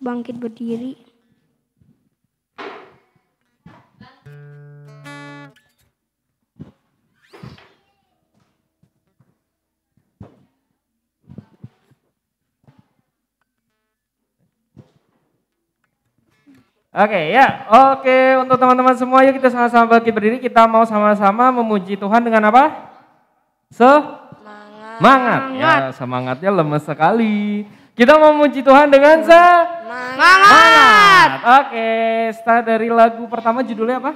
bangkit berdiri. Oke okay, ya, oke okay, untuk teman-teman semua yuk kita sama-sama bangkit berdiri. Kita mau sama-sama memuji Tuhan dengan apa? Semangat. Semangat. Ya, semangatnya lemes sekali. Kita mau memuji Tuhan dengan se Semangat. semangat. Oke, okay, start dari lagu pertama judulnya apa?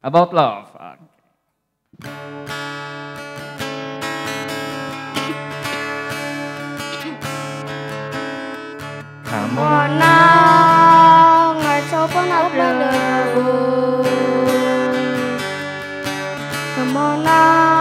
About Love. Okay. Come on now, let's open up the room. Come on now.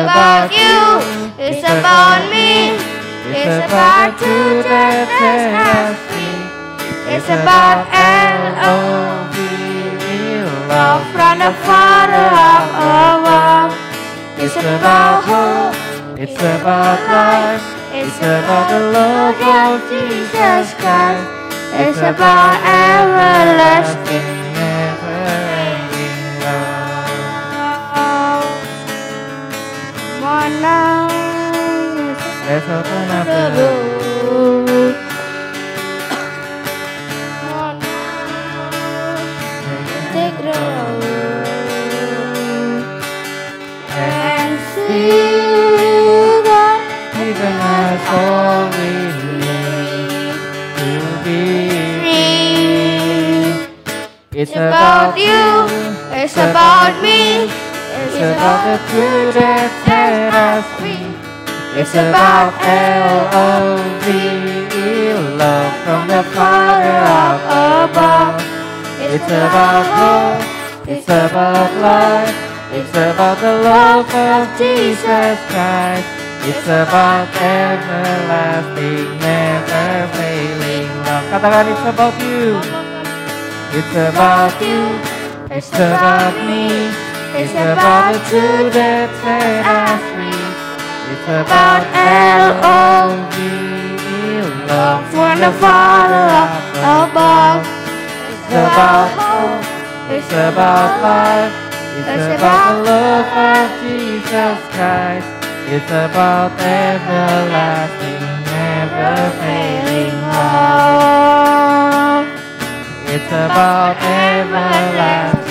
about you, it's about me, it's about two that has me, it's about L-O-V, love from the Father of all It's about hope, it's about life, it's about the love of Jesus Christ, it's about everlasting. now let's and see that even as to be free it's about you it's about me it's about the future that I see. It's about L-O-V-E, love from the Father up above. It's about hope, it's about life, it's about the love of Jesus Christ. It's about everlasting, never failing love. Katakan, it's about you. It's about you. It's about me. It's about the two that set us free. It's about L O V E. love from the Father above. It's about hope. It's about life. It's about the love of Jesus Christ. It's about everlasting, never failing love. It's about everlasting.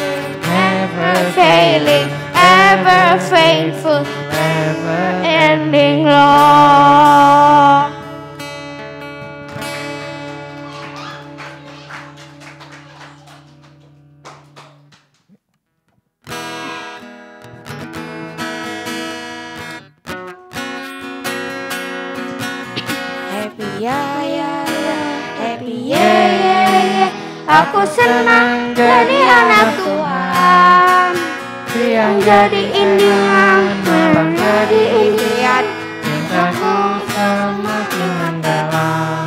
failing, ever faithful, ever ending Lord. Aku senang jadi anakku yang jadi indah menjadi jadi Cintaku semakin mendalam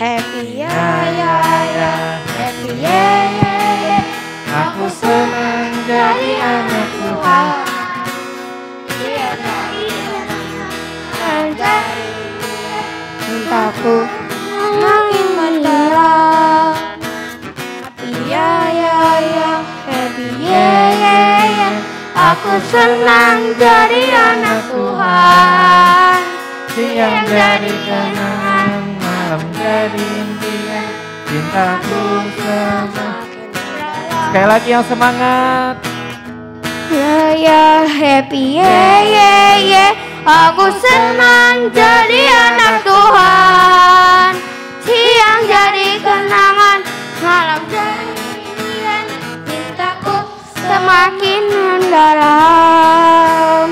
Happy ya ya ya Happy ya ya ya Aku senang jadi anak Tuhan dari Dan Cintaku makin mendalam Happy ya ya ya Happy ya yeah. Aku senang jadi anak Tuhan Siang jadi kenangan Malam jadi impian Cintaku semakin Sekali lagi yang semangat Ya ya happy ya ya ya Aku senang jadi anak Tuhan Siang jadi makin mendalam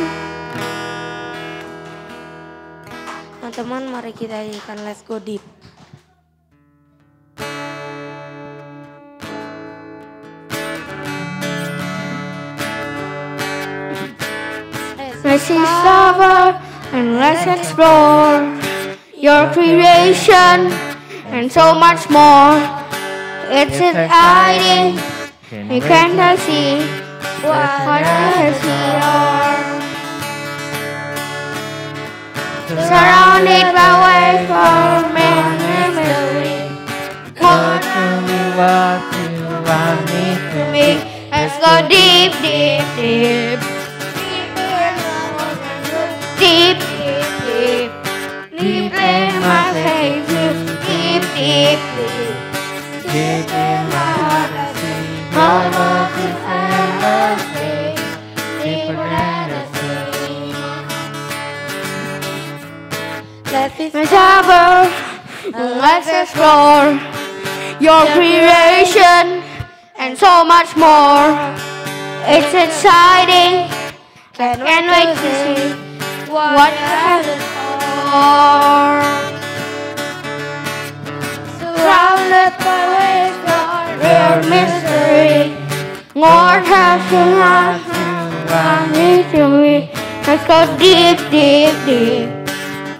nah teman mari kita nyanyikan let's go deep Let's discover and let's explore your creation and so much more. It's exciting. idea Ekanda si are Surrounded by for mystery What we want to want me to be Let's go deep, deep, deep Deep, deep, deep Deep in my Deep, deep, deep Deep in my Forever, let's explore your creation and so much more. It's exciting, can't wait to see what heaven for. Surrounded by wisdom their mystery. Lord, have compassion on me. Let's go deep, deep, deep.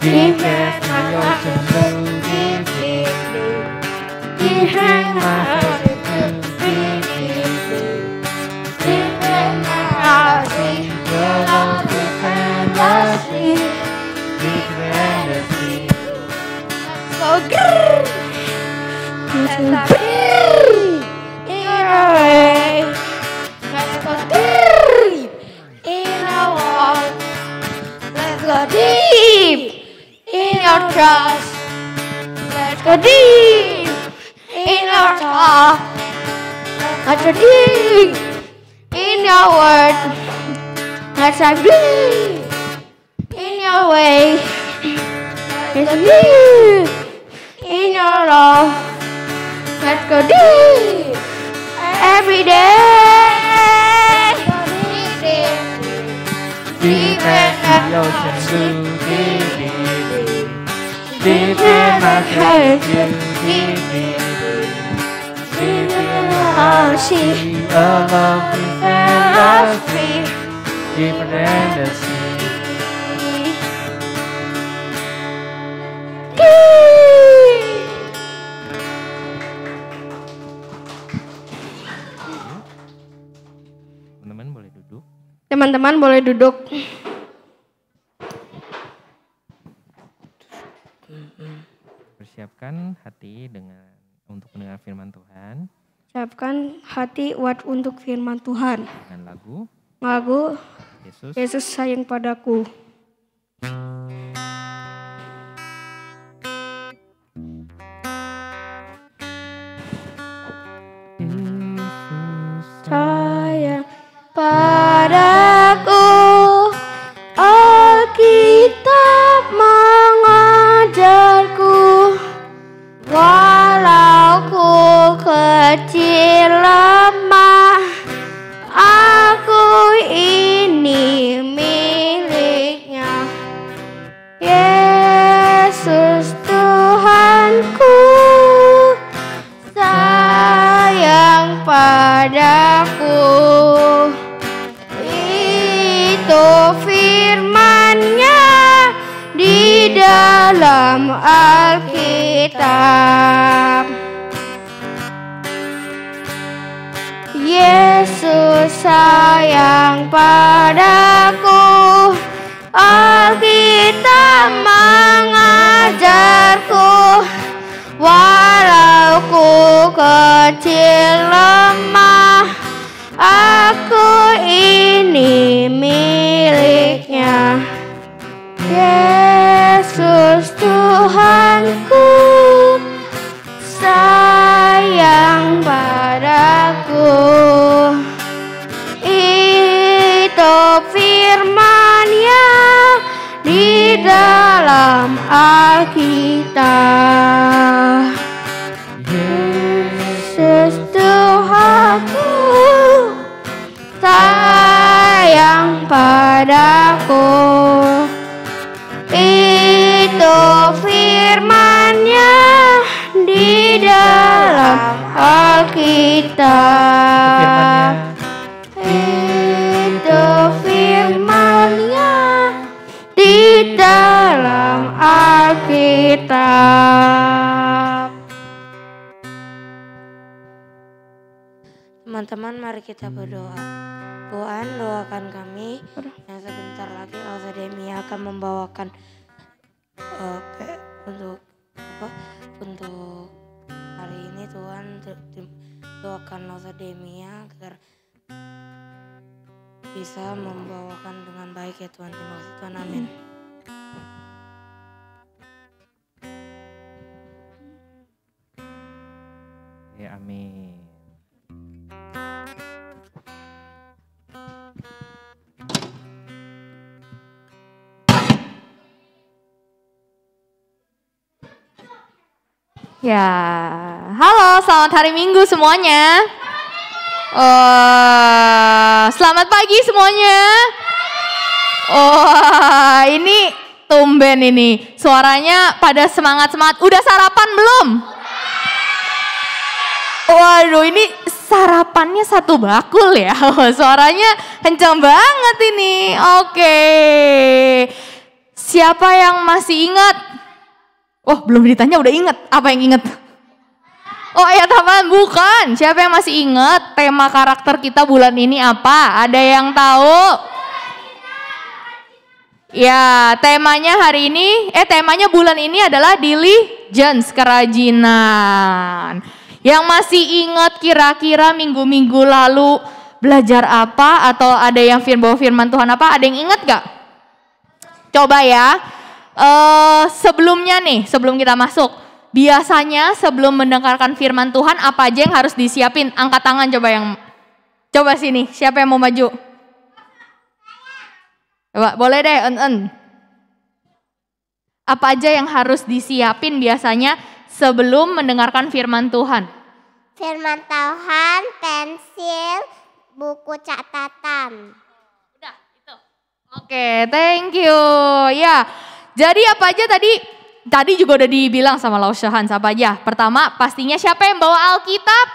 Deep as my ocean, deep, deep, deep. Deep as my like, Wee! teman-teman boleh duduk. Persiapkan hati dengan untuk mendengar firman Tuhan. Siapkan hati buat untuk firman Tuhan. Dengan lagu. Lagu. Yesus. Yesus sayang padaku. Yesus sayang padaku. akademia ya, agar bisa membawakan dengan baik ya Tuhan. Terima kasih Tuhan. Amin. Ya amin. Ya, halo selamat hari Minggu semuanya. Oh, selamat pagi semuanya. Oh, ini tumben ini. Suaranya pada semangat-semangat. Udah sarapan belum? Waduh, ini sarapannya satu bakul ya. Suaranya kencang banget ini. Oke. Siapa yang masih ingat? Oh, belum ditanya udah ingat. Apa yang ingat? Oh ya teman, Bukan. Siapa yang masih ingat tema karakter kita bulan ini apa? Ada yang tahu? Ya, temanya hari ini, eh temanya bulan ini adalah diligence, kerajinan. Yang masih ingat kira-kira minggu-minggu lalu belajar apa atau ada yang firman firman Tuhan apa? Ada yang ingat gak? Coba ya. Uh, sebelumnya nih, sebelum kita masuk, biasanya sebelum mendengarkan firman Tuhan apa aja yang harus disiapin? Angkat tangan coba yang coba sini. Siapa yang mau maju? Coba boleh deh, en en. Apa aja yang harus disiapin biasanya sebelum mendengarkan firman Tuhan? Firman Tuhan, pensil, buku catatan. Udah, itu. Oke, okay, thank you. Ya. Jadi apa aja tadi Tadi juga udah dibilang sama Lausyahan siapa aja. Pertama, pastinya siapa yang bawa Alkitab?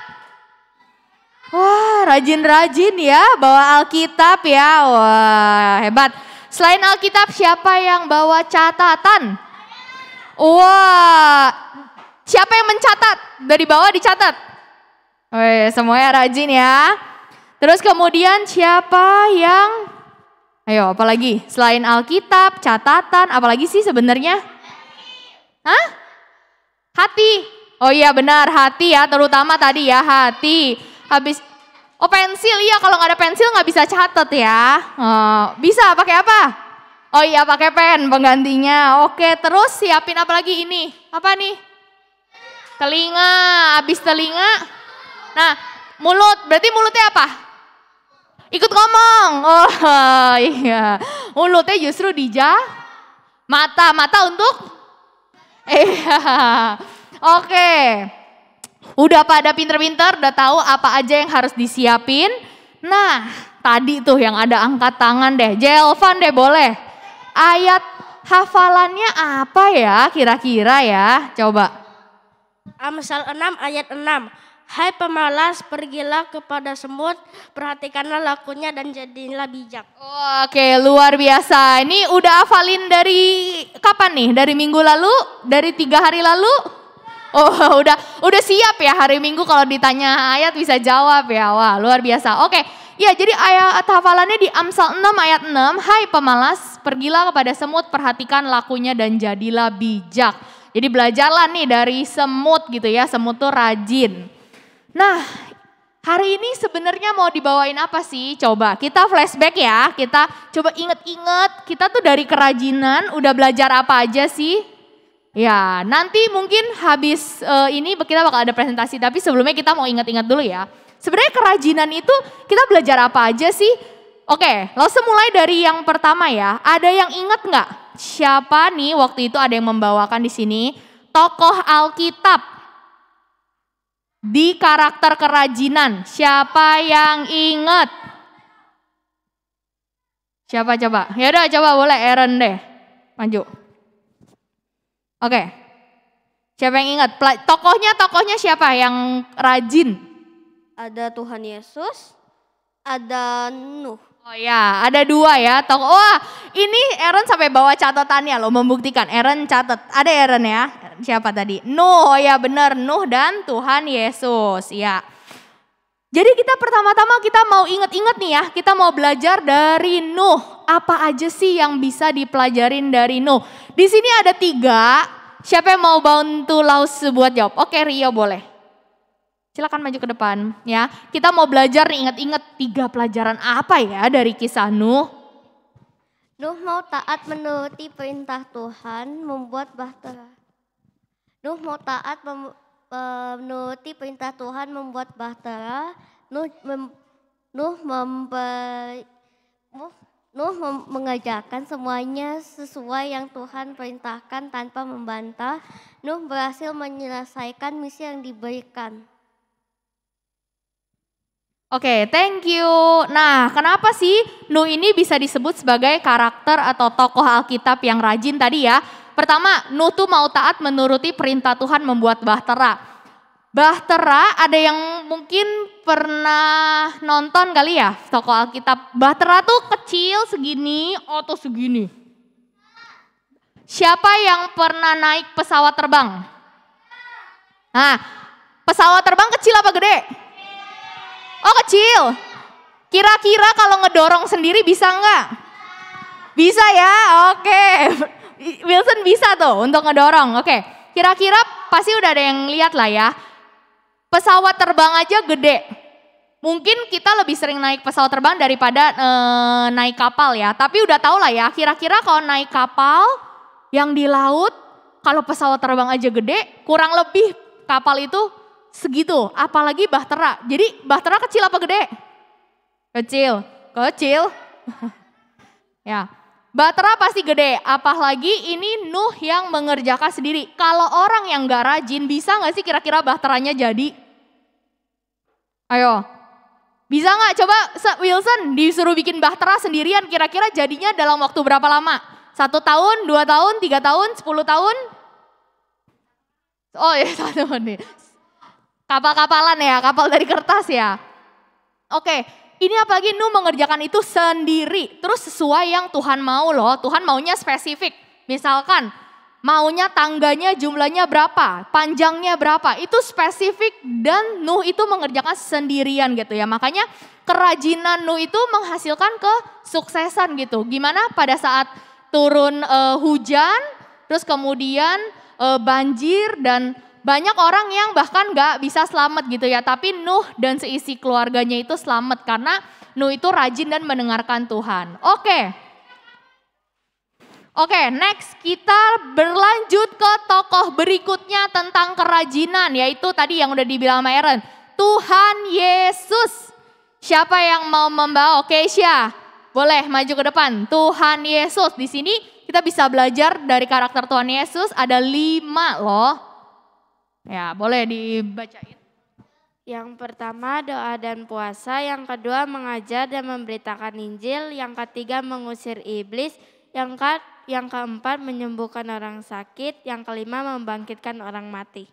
Wah, rajin-rajin ya bawa Alkitab ya. Wah, hebat. Selain Alkitab, siapa yang bawa catatan? Wah, siapa yang mencatat? Dari bawah dicatat. Wih, semuanya rajin ya. Terus kemudian siapa yang Ayo, apalagi selain Alkitab, catatan, apalagi sih sebenarnya? Hah? Hati. Oh iya benar, hati ya, terutama tadi ya, hati. Habis Oh pensil, iya kalau nggak ada pensil nggak bisa catat ya. Oh, bisa pakai apa? Oh iya pakai pen penggantinya. Oke terus siapin apa lagi ini? Apa nih? Telinga, habis telinga. Nah mulut, berarti mulutnya apa? Ikut ngomong. Oh iya, mulutnya justru dijah. Mata, mata untuk Iya. Oke. Udah pada pinter-pinter, udah tahu apa aja yang harus disiapin. Nah, tadi tuh yang ada angkat tangan deh. Jelvan deh boleh. Ayat hafalannya apa ya kira-kira ya? Coba. Amsal ah, 6 ayat 6. Hai pemalas, pergilah kepada semut, perhatikanlah lakunya dan jadilah bijak. Oh, Oke, okay. luar biasa. Ini udah hafalin dari kapan nih? Dari minggu lalu? Dari tiga hari lalu? Oh, udah udah siap ya hari Minggu kalau ditanya ayat bisa jawab ya. Wah, luar biasa. Oke. Ya, jadi ayat hafalannya di Amsal 6 ayat 6, "Hai pemalas, pergilah kepada semut, perhatikan lakunya dan jadilah bijak." Jadi belajarlah nih dari semut gitu ya. Semut tuh rajin. Nah, hari ini sebenarnya mau dibawain apa sih? Coba kita flashback ya, kita coba inget-inget kita tuh dari kerajinan udah belajar apa aja sih? Ya, nanti mungkin habis uh, ini kita bakal ada presentasi, tapi sebelumnya kita mau inget-inget dulu ya. Sebenarnya kerajinan itu kita belajar apa aja sih? Oke, langsung mulai dari yang pertama ya. Ada yang inget nggak? Siapa nih waktu itu ada yang membawakan di sini? Tokoh Alkitab di karakter kerajinan, siapa yang ingat? Siapa coba? Ya udah coba boleh Eren deh. Maju. Oke. Siapa yang ingat? Tokohnya tokohnya siapa yang rajin? Ada Tuhan Yesus, ada Nuh. Oh ya, ada dua ya. Tokoh. Wah, ini Eren sampai bawa catatannya loh membuktikan. Eren catat. Ada Eren ya. Siapa tadi? Nuh, oh, ya benar. Nuh dan Tuhan Yesus. Ya. Jadi kita pertama-tama kita mau inget-inget nih ya, kita mau belajar dari Nuh. Apa aja sih yang bisa dipelajarin dari Nuh? Di sini ada tiga, siapa yang mau bantu Laus buat jawab? Oke Rio boleh. Silakan maju ke depan ya. Kita mau belajar nih inget-inget tiga pelajaran apa ya dari kisah Nuh. Nuh mau taat menuruti perintah Tuhan, membuat bahtera Nuh mau taat menuruti perintah Tuhan membuat bahtera. Nuh, mem, Nuh, memper, Nuh, Nuh mem, mengerjakan semuanya sesuai yang Tuhan perintahkan tanpa membantah. Nuh berhasil menyelesaikan misi yang diberikan. Oke, okay, thank you. Nah, kenapa sih Nuh ini bisa disebut sebagai karakter atau tokoh Alkitab yang rajin tadi ya? Pertama, Nuh tuh mau taat menuruti perintah Tuhan membuat bahtera. Bahtera ada yang mungkin pernah nonton kali ya toko Alkitab. Bahtera tuh kecil segini, atau segini. Siapa yang pernah naik pesawat terbang? Nah, pesawat terbang kecil apa gede? Oh kecil. Kira-kira kalau ngedorong sendiri bisa nggak? Bisa ya, oke. Okay. Wilson bisa tuh untuk ngedorong. Oke, kira-kira pasti udah ada yang lihat lah ya. Pesawat terbang aja gede. Mungkin kita lebih sering naik pesawat terbang daripada eh, naik kapal ya. Tapi udah tau lah ya, kira-kira kalau naik kapal yang di laut, kalau pesawat terbang aja gede, kurang lebih kapal itu segitu. Apalagi bahtera. Jadi bahtera kecil apa gede? Kecil, kecil. ya, Batera pasti gede, apalagi ini Nuh yang mengerjakan sendiri. Kalau orang yang gak rajin, bisa gak sih kira-kira bahteranya jadi? Ayo, bisa gak? Coba Wilson disuruh bikin bahtera sendirian, kira-kira jadinya dalam waktu berapa lama? Satu tahun, dua tahun, tiga tahun, sepuluh tahun? Oh ya satu menit. Kapal-kapalan ya, kapal dari kertas ya. Oke, ini apalagi Nuh mengerjakan itu sendiri. Terus sesuai yang Tuhan mau loh. Tuhan maunya spesifik. Misalkan maunya tangganya jumlahnya berapa, panjangnya berapa. Itu spesifik dan Nuh itu mengerjakan sendirian gitu ya. Makanya kerajinan Nuh itu menghasilkan kesuksesan gitu. Gimana pada saat turun e, hujan, terus kemudian e, banjir dan banyak orang yang bahkan nggak bisa selamat gitu ya, tapi Nuh dan seisi keluarganya itu selamat karena Nuh itu rajin dan mendengarkan Tuhan. Oke. Oke, next kita berlanjut ke tokoh berikutnya tentang kerajinan, yaitu tadi yang udah dibilang sama Aaron, Tuhan Yesus. Siapa yang mau membawa? Oke, okay, Boleh maju ke depan. Tuhan Yesus. Di sini kita bisa belajar dari karakter Tuhan Yesus ada lima loh. Ya, boleh dibacain. Yang pertama doa dan puasa, yang kedua mengajar dan memberitakan Injil, yang ketiga mengusir iblis, yang ke yang keempat menyembuhkan orang sakit, yang kelima membangkitkan orang mati.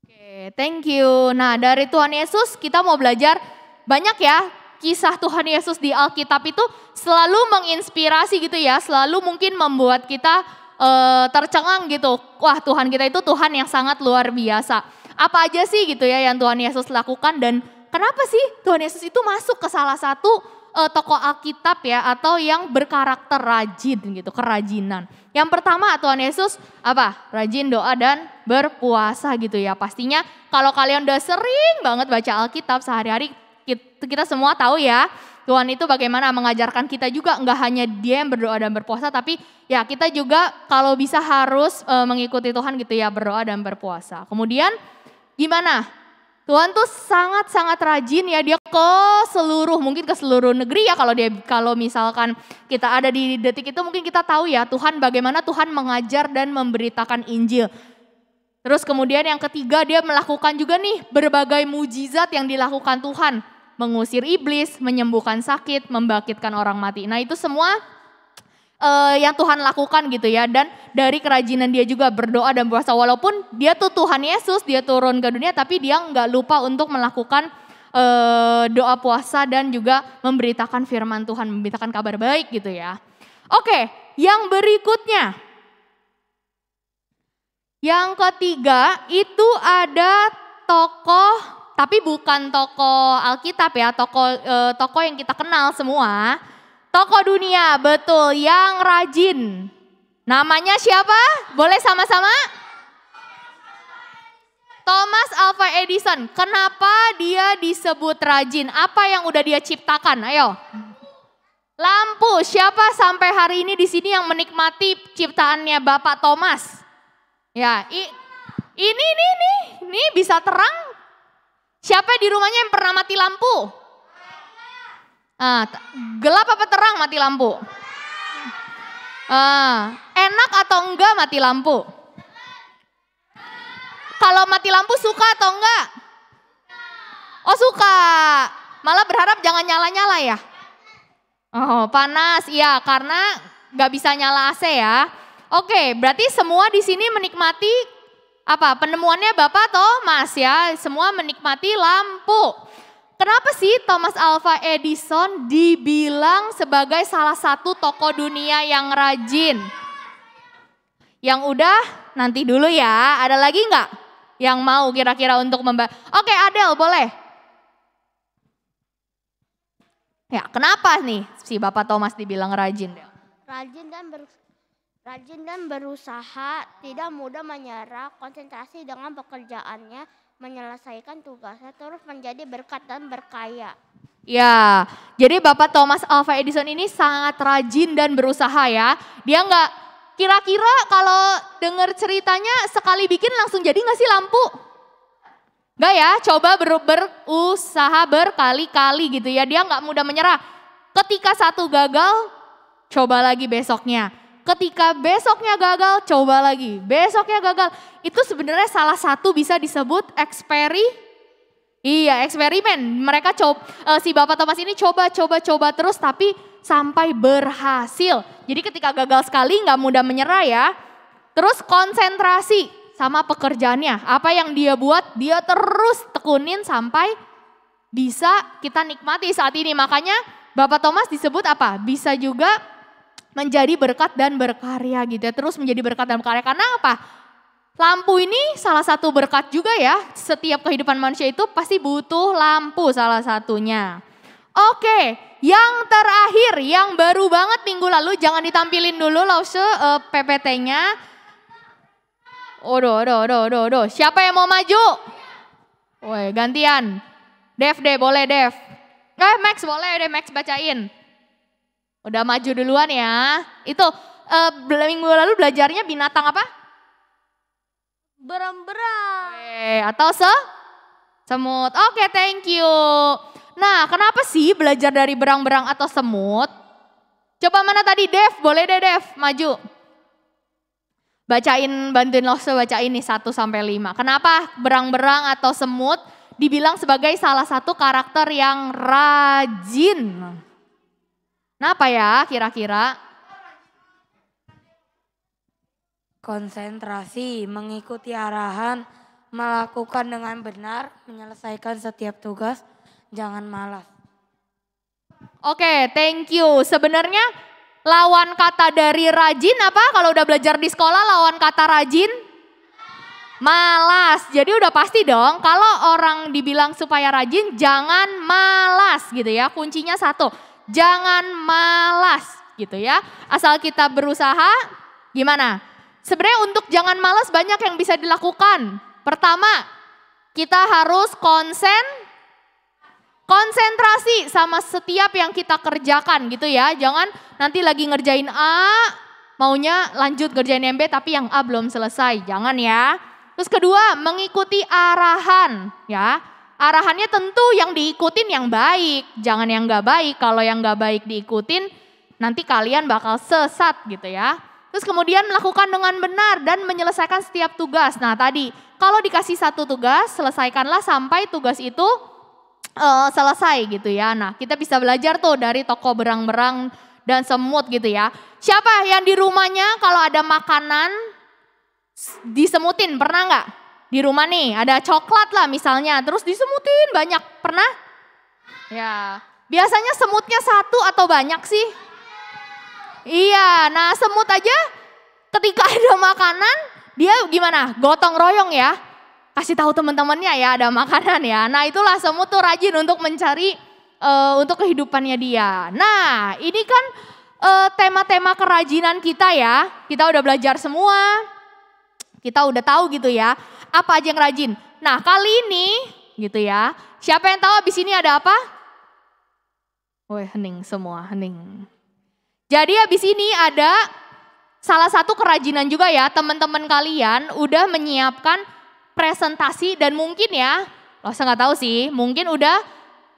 Oke, thank you. Nah, dari Tuhan Yesus kita mau belajar banyak ya kisah Tuhan Yesus di Alkitab itu selalu menginspirasi gitu ya, selalu mungkin membuat kita uh, tercengang gitu. Wah Tuhan kita itu Tuhan yang sangat luar biasa. Apa aja sih gitu ya yang Tuhan Yesus lakukan dan kenapa sih Tuhan Yesus itu masuk ke salah satu uh, tokoh Alkitab ya atau yang berkarakter rajin gitu, kerajinan. Yang pertama Tuhan Yesus apa? Rajin doa dan berpuasa gitu ya. Pastinya kalau kalian udah sering banget baca Alkitab sehari-hari kita semua tahu ya Tuhan itu bagaimana mengajarkan kita juga nggak hanya dia yang berdoa dan berpuasa tapi ya kita juga kalau bisa harus e, mengikuti Tuhan gitu ya berdoa dan berpuasa. Kemudian gimana? Tuhan tuh sangat-sangat rajin ya dia ke seluruh mungkin ke seluruh negeri ya kalau dia kalau misalkan kita ada di detik itu mungkin kita tahu ya Tuhan bagaimana Tuhan mengajar dan memberitakan Injil. Terus kemudian yang ketiga dia melakukan juga nih berbagai mujizat yang dilakukan Tuhan mengusir iblis, menyembuhkan sakit, membangkitkan orang mati. Nah itu semua uh, yang Tuhan lakukan gitu ya. Dan dari kerajinan dia juga berdoa dan puasa. Walaupun dia tuh Tuhan Yesus, dia turun ke dunia tapi dia nggak lupa untuk melakukan eh, doa puasa dan juga memberitakan firman Tuhan, memberitakan kabar baik gitu ya. Oke, yang berikutnya. Yang ketiga itu ada tokoh tapi bukan toko Alkitab ya, toko e, toko yang kita kenal semua. Toko dunia, betul, yang rajin. Namanya siapa? Boleh sama-sama? Thomas Alva Edison, kenapa dia disebut rajin? Apa yang udah dia ciptakan? Ayo. Lampu, siapa sampai hari ini di sini yang menikmati ciptaannya Bapak Thomas? Ya, i, ini ini, ini nih bisa terang Siapa di rumahnya yang pernah mati lampu? Ah, gelap apa terang mati lampu? Ah, enak atau enggak mati lampu? Kalau mati lampu suka atau enggak? Oh suka, malah berharap jangan nyala-nyala ya? Oh panas, iya karena nggak bisa nyala AC ya. Oke, berarti semua di sini menikmati apa penemuannya Bapak Thomas ya, semua menikmati lampu. Kenapa sih Thomas Alva Edison dibilang sebagai salah satu toko dunia yang rajin? Yang udah nanti dulu ya, ada lagi nggak yang mau kira-kira untuk membahas? Oke Adel boleh. Ya kenapa nih si Bapak Thomas dibilang rajin? Rajin dan Rajin dan berusaha, tidak mudah menyerah, konsentrasi dengan pekerjaannya, menyelesaikan tugasnya, terus menjadi berkat dan berkaya. Ya, jadi Bapak Thomas Alva Edison ini sangat rajin dan berusaha ya. Dia nggak kira-kira kalau dengar ceritanya sekali bikin langsung jadi nggak sih lampu? Enggak ya, coba ber berusaha berkali-kali gitu ya. Dia nggak mudah menyerah. Ketika satu gagal, coba lagi besoknya Ketika besoknya gagal, coba lagi. Besoknya gagal. Itu sebenarnya salah satu bisa disebut eksperi Iya, eksperimen. Mereka coba eh, si Bapak Thomas ini coba coba coba terus tapi sampai berhasil. Jadi ketika gagal sekali nggak mudah menyerah ya. Terus konsentrasi sama pekerjaannya. Apa yang dia buat, dia terus tekunin sampai bisa kita nikmati saat ini. Makanya Bapak Thomas disebut apa? Bisa juga menjadi berkat dan berkarya gitu ya. Terus menjadi berkat dan berkarya karena apa? Lampu ini salah satu berkat juga ya. Setiap kehidupan manusia itu pasti butuh lampu salah satunya. Oke, yang terakhir yang baru banget minggu lalu jangan ditampilin dulu lause uh, PPT-nya. Odo, odo, odo, odo, odo. Siapa yang mau maju? Woi, gantian. Dev deh, boleh Dev. Eh, Max boleh deh Max bacain. Udah maju duluan ya. Itu uh, minggu lalu belajarnya binatang apa? Berang-berang. atau se? Semut. Oke, thank you. Nah, kenapa sih belajar dari berang-berang atau semut? Coba mana tadi Dev, boleh deh Dev, maju. Bacain, bantuin lo sebaca ini satu sampai lima Kenapa berang-berang atau semut dibilang sebagai salah satu karakter yang rajin? Kenapa ya kira-kira? Konsentrasi, mengikuti arahan, melakukan dengan benar, menyelesaikan setiap tugas, jangan malas. Oke, thank you. Sebenarnya lawan kata dari rajin apa? Kalau udah belajar di sekolah lawan kata rajin? Malas. Jadi udah pasti dong kalau orang dibilang supaya rajin jangan malas gitu ya. Kuncinya satu jangan malas gitu ya. Asal kita berusaha, gimana? Sebenarnya untuk jangan malas banyak yang bisa dilakukan. Pertama, kita harus konsen konsentrasi sama setiap yang kita kerjakan gitu ya. Jangan nanti lagi ngerjain A, maunya lanjut ngerjain b tapi yang A belum selesai. Jangan ya. Terus kedua, mengikuti arahan ya. Arahannya tentu yang diikutin yang baik, jangan yang gak baik. Kalau yang gak baik diikutin, nanti kalian bakal sesat gitu ya. Terus kemudian melakukan dengan benar dan menyelesaikan setiap tugas. Nah tadi, kalau dikasih satu tugas, selesaikanlah sampai tugas itu uh, selesai gitu ya. Nah kita bisa belajar tuh dari toko berang-berang dan semut gitu ya. Siapa yang di rumahnya kalau ada makanan disemutin, pernah nggak? di rumah nih ada coklat lah misalnya, terus disemutin banyak, pernah? Ya, biasanya semutnya satu atau banyak sih? Iya, nah semut aja ketika ada makanan dia gimana? Gotong royong ya, kasih tahu teman-temannya ya ada makanan ya. Nah itulah semut tuh rajin untuk mencari uh, untuk kehidupannya dia. Nah ini kan eh, tema-tema kerajinan kita ya, kita udah belajar semua, kita udah tahu gitu ya apa aja yang rajin. Nah kali ini gitu ya. Siapa yang tahu abis ini ada apa? Woi hening semua, hening. Jadi abis ini ada salah satu kerajinan juga ya teman-teman kalian udah menyiapkan presentasi dan mungkin ya, lo oh, saya nggak tahu sih, mungkin udah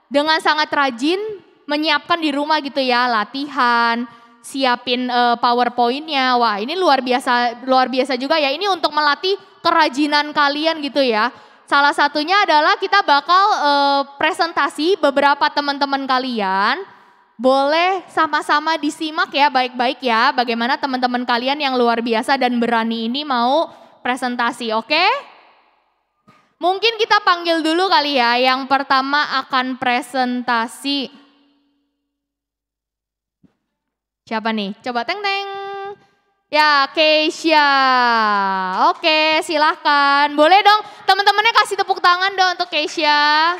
dengan sangat rajin menyiapkan di rumah gitu ya latihan, siapin uh, powerpointnya. Wah, ini luar biasa luar biasa juga ya. Ini untuk melatih kerajinan kalian gitu ya. Salah satunya adalah kita bakal uh, presentasi beberapa teman-teman kalian. Boleh sama-sama disimak ya baik-baik ya bagaimana teman-teman kalian yang luar biasa dan berani ini mau presentasi, oke? Okay? Mungkin kita panggil dulu kali ya yang pertama akan presentasi. Siapa nih? Coba teng teng. Ya, Keisha. Oke, silahkan. Boleh dong teman-temannya kasih tepuk tangan dong untuk Keisha.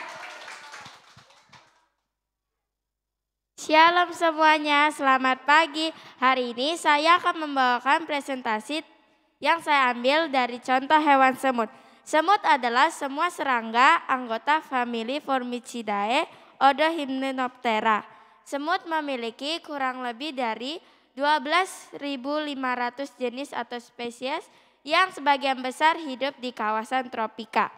Shalom semuanya, selamat pagi. Hari ini saya akan membawakan presentasi yang saya ambil dari contoh hewan semut. Semut adalah semua serangga anggota famili Formicidae, Hymenoptera semut memiliki kurang lebih dari 12.500 jenis atau spesies yang sebagian besar hidup di kawasan tropika.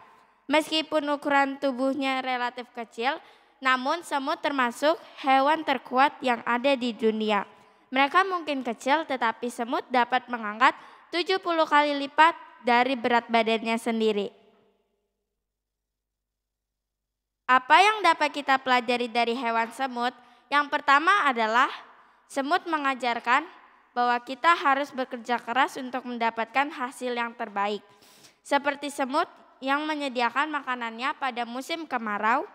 Meskipun ukuran tubuhnya relatif kecil, namun semut termasuk hewan terkuat yang ada di dunia. Mereka mungkin kecil tetapi semut dapat mengangkat 70 kali lipat dari berat badannya sendiri. Apa yang dapat kita pelajari dari hewan semut? Yang pertama adalah semut mengajarkan bahwa kita harus bekerja keras untuk mendapatkan hasil yang terbaik. Seperti semut yang menyediakan makanannya pada musim kemarau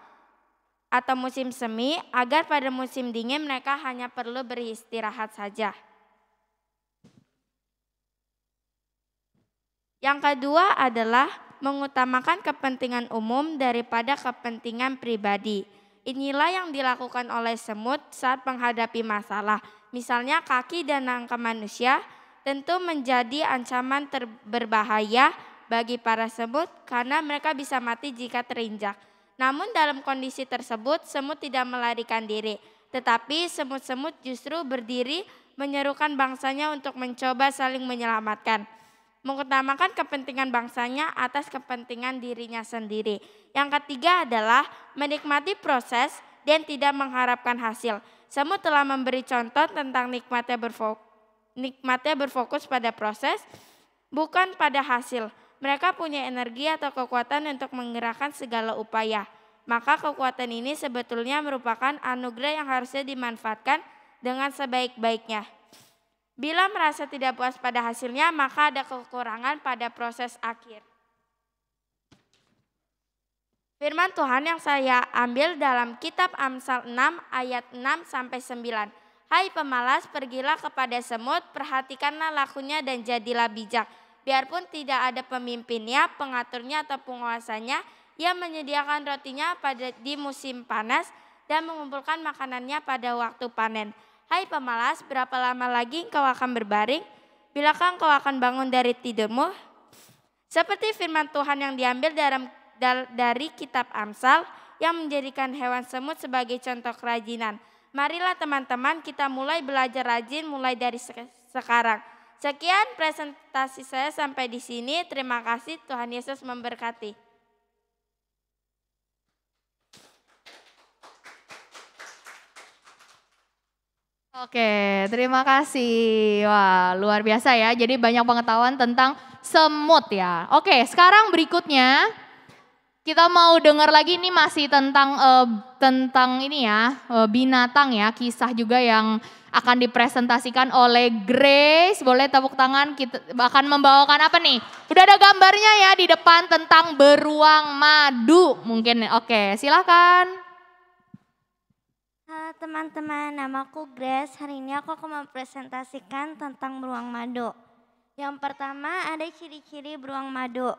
atau musim semi agar pada musim dingin mereka hanya perlu beristirahat saja. Yang kedua adalah mengutamakan kepentingan umum daripada kepentingan pribadi. Inilah yang dilakukan oleh semut saat menghadapi masalah. Misalnya kaki dan nangka manusia tentu menjadi ancaman berbahaya bagi para semut karena mereka bisa mati jika terinjak. Namun dalam kondisi tersebut semut tidak melarikan diri. Tetapi semut-semut justru berdiri menyerukan bangsanya untuk mencoba saling menyelamatkan mengutamakan kepentingan bangsanya atas kepentingan dirinya sendiri. Yang ketiga adalah menikmati proses dan tidak mengharapkan hasil. Semua telah memberi contoh tentang nikmatnya berfokus, nikmatnya berfokus pada proses, bukan pada hasil. Mereka punya energi atau kekuatan untuk menggerakkan segala upaya. Maka kekuatan ini sebetulnya merupakan anugerah yang harusnya dimanfaatkan dengan sebaik-baiknya. Bila merasa tidak puas pada hasilnya, maka ada kekurangan pada proses akhir. Firman Tuhan yang saya ambil dalam kitab Amsal 6 ayat 6 sampai 9. Hai pemalas, pergilah kepada semut, perhatikanlah lakunya dan jadilah bijak. Biarpun tidak ada pemimpinnya, pengaturnya atau penguasanya, ia menyediakan rotinya pada di musim panas dan mengumpulkan makanannya pada waktu panen. Hai pemalas, berapa lama lagi engkau akan berbaring? Bilakah engkau akan bangun dari tidurmu? Seperti firman Tuhan yang diambil dalam, dari kitab Amsal yang menjadikan hewan semut sebagai contoh kerajinan. Marilah teman-teman kita mulai belajar rajin mulai dari sekarang. Sekian presentasi saya sampai di sini. Terima kasih Tuhan Yesus memberkati. Oke, terima kasih. Wah, luar biasa ya. Jadi banyak pengetahuan tentang semut ya. Oke, sekarang berikutnya kita mau dengar lagi ini masih tentang uh, tentang ini ya, uh, binatang ya, kisah juga yang akan dipresentasikan oleh Grace. Boleh tepuk tangan kita akan membawakan apa nih? Udah ada gambarnya ya di depan tentang beruang madu mungkin. Oke, silakan. Halo eh, teman-teman, namaku Grace. Hari ini aku akan mempresentasikan tentang beruang madu. Yang pertama ada ciri-ciri beruang madu.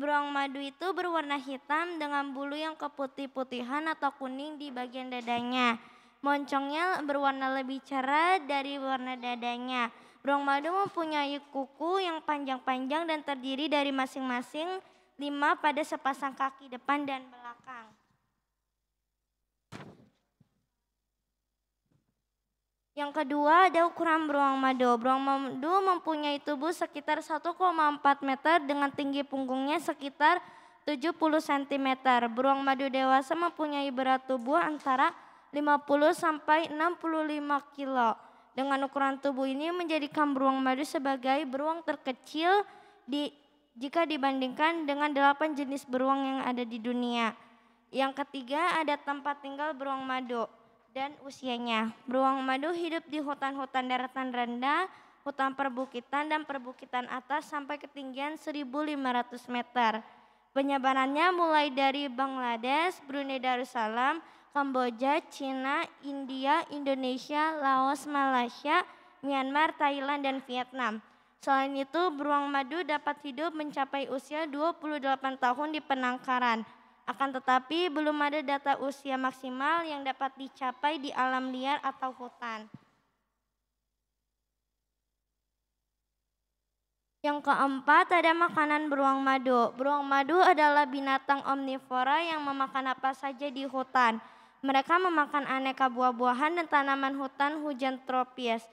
Beruang madu itu berwarna hitam dengan bulu yang keputih-putihan atau kuning di bagian dadanya. Moncongnya berwarna lebih cerah dari warna dadanya. Beruang madu mempunyai kuku yang panjang-panjang dan terdiri dari masing-masing lima pada sepasang kaki depan dan belakang. Yang kedua ada ukuran beruang madu. Beruang madu mempunyai tubuh sekitar 1,4 meter dengan tinggi punggungnya sekitar 70 cm. Beruang madu dewasa mempunyai berat tubuh antara 50 sampai 65 kilo. Dengan ukuran tubuh ini menjadikan beruang madu sebagai beruang terkecil di jika dibandingkan dengan delapan jenis beruang yang ada di dunia. Yang ketiga ada tempat tinggal beruang madu dan usianya. Beruang madu hidup di hutan-hutan daratan rendah, hutan perbukitan dan perbukitan atas sampai ketinggian 1500 meter. Penyebarannya mulai dari Bangladesh, Brunei Darussalam, Kamboja, Cina, India, Indonesia, Laos, Malaysia, Myanmar, Thailand, dan Vietnam. Selain itu, beruang madu dapat hidup mencapai usia 28 tahun di penangkaran. Akan tetapi belum ada data usia maksimal yang dapat dicapai di alam liar atau hutan. Yang keempat ada makanan beruang madu. Beruang madu adalah binatang omnivora yang memakan apa saja di hutan. Mereka memakan aneka buah-buahan dan tanaman hutan hujan tropis.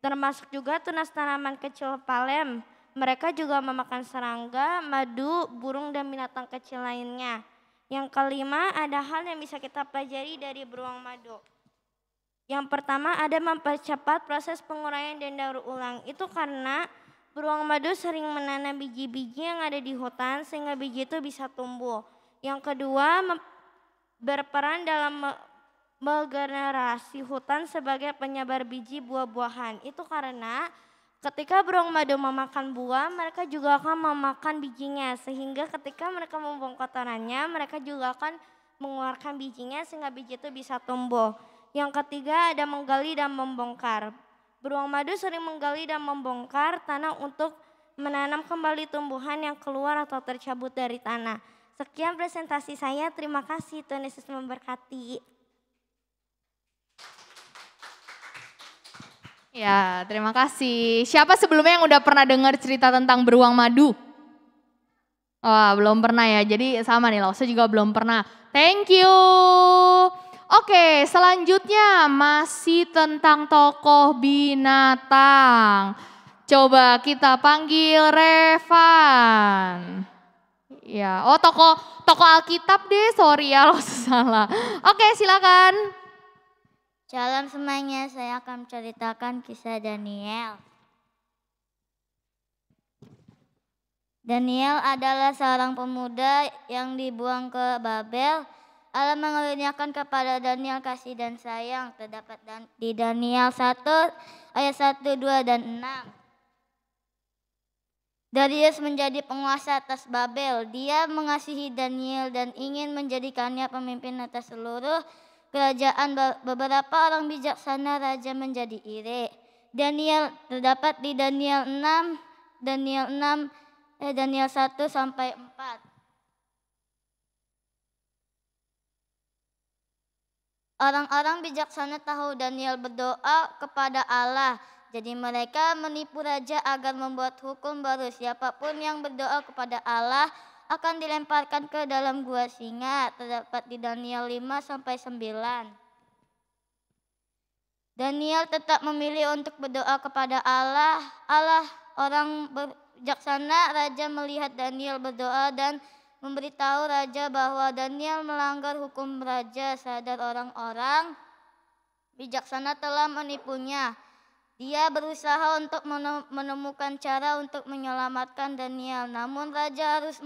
Termasuk juga tunas tanaman kecil palem. Mereka juga memakan serangga, madu, burung dan binatang kecil lainnya. Yang kelima, ada hal yang bisa kita pelajari dari beruang madu. Yang pertama ada mempercepat proses penguraian dan daur ulang. Itu karena beruang madu sering menanam biji-biji yang ada di hutan sehingga biji itu bisa tumbuh. Yang kedua berperan dalam mengenerasi hutan sebagai penyebar biji buah-buahan. Itu karena Ketika burung madu memakan buah, mereka juga akan memakan bijinya. Sehingga ketika mereka membuang kotorannya, mereka juga akan mengeluarkan bijinya sehingga biji itu bisa tumbuh. Yang ketiga ada menggali dan membongkar. Beruang madu sering menggali dan membongkar tanah untuk menanam kembali tumbuhan yang keluar atau tercabut dari tanah. Sekian presentasi saya, terima kasih Tuhan Yesus memberkati. Ya, terima kasih. Siapa sebelumnya yang udah pernah dengar cerita tentang beruang madu? Wah, belum pernah ya. Jadi sama nih, Lause juga belum pernah. Thank you. Oke, selanjutnya masih tentang tokoh binatang. Coba kita panggil Revan. Ya, oh toko toko Alkitab deh, sorry ya, Lause salah. Oke, silakan. Salam semuanya, saya akan menceritakan kisah Daniel. Daniel adalah seorang pemuda yang dibuang ke Babel. Allah mengaruniakan kepada Daniel kasih dan sayang terdapat di Daniel 1 ayat 1, 2 dan 6. Darius menjadi penguasa atas Babel. Dia mengasihi Daniel dan ingin menjadikannya pemimpin atas seluruh kerajaan beberapa orang bijaksana raja menjadi iri. Daniel terdapat di Daniel 6, Daniel 6, eh, Daniel 1 sampai 4. Orang-orang bijaksana tahu Daniel berdoa kepada Allah. Jadi mereka menipu raja agar membuat hukum baru. Siapapun yang berdoa kepada Allah, akan dilemparkan ke dalam gua singa terdapat di Daniel 5 sampai 9. Daniel tetap memilih untuk berdoa kepada Allah. Allah orang bijaksana raja melihat Daniel berdoa dan memberitahu raja bahwa Daniel melanggar hukum raja sadar orang-orang bijaksana telah menipunya. Dia berusaha untuk menemukan cara untuk menyelamatkan Daniel, namun raja harus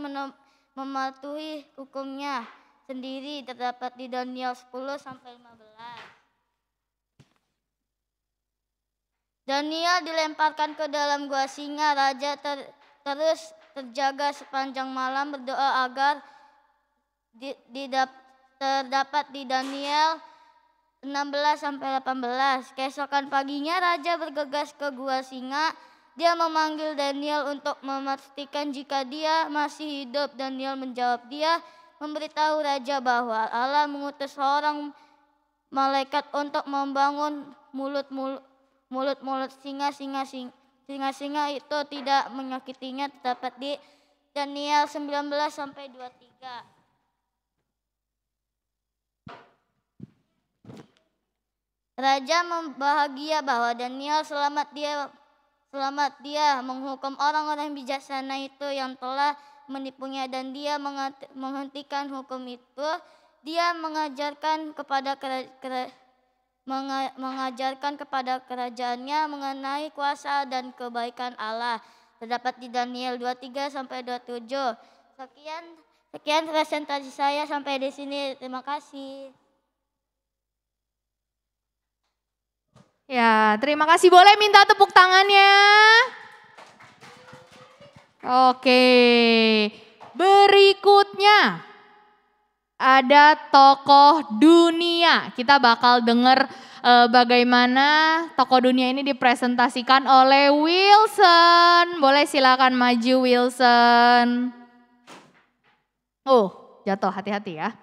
mematuhi hukumnya sendiri terdapat di Daniel 10 sampai 15. Daniel dilemparkan ke dalam gua singa, raja ter, terus terjaga sepanjang malam berdoa agar di, di, terdapat di Daniel 16 sampai 18. Keesokan paginya raja bergegas ke gua singa. Dia memanggil Daniel untuk memastikan jika dia masih hidup. Daniel menjawab dia memberitahu raja bahwa Allah mengutus seorang malaikat untuk membangun mulut mulut mulut, singa singa singa singa-singa itu tidak menyakitinya terdapat di Daniel 19 sampai 23. Raja membahagia bahwa Daniel selamat dia selamat dia menghukum orang-orang bijaksana itu yang telah menipunya dan dia menghentikan hukum itu. Dia mengajarkan kepada mengajarkan kepada kerajaannya mengenai kuasa dan kebaikan Allah. Terdapat di Daniel 23 sampai 27. Sekian sekian presentasi saya sampai di sini. Terima kasih. Ya, terima kasih. Boleh minta tepuk tangannya? Oke. Berikutnya ada tokoh dunia. Kita bakal dengar uh, eh, bagaimana tokoh dunia ini dipresentasikan oleh Wilson. Boleh silakan maju Wilson. Oh, jatuh hati-hati ya.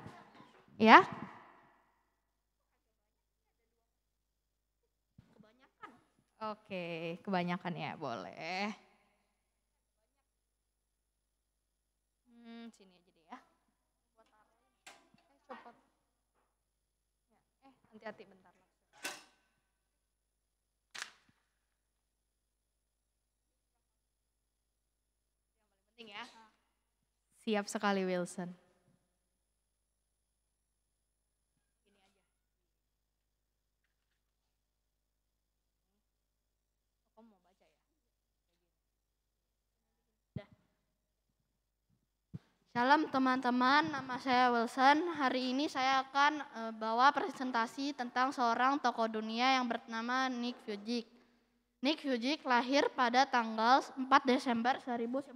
Ya. Oke, kebanyakan ya, boleh. Hmm, sini aja deh ya. Eh, copot. Ya, eh, hati-hati bentar. Yang paling penting ya. Siap sekali Wilson. Salam teman-teman, nama saya Wilson. Hari ini saya akan eh, bawa presentasi tentang seorang tokoh dunia yang bernama Nick Fugic. Nick Fugic lahir pada tanggal 4 Desember 1982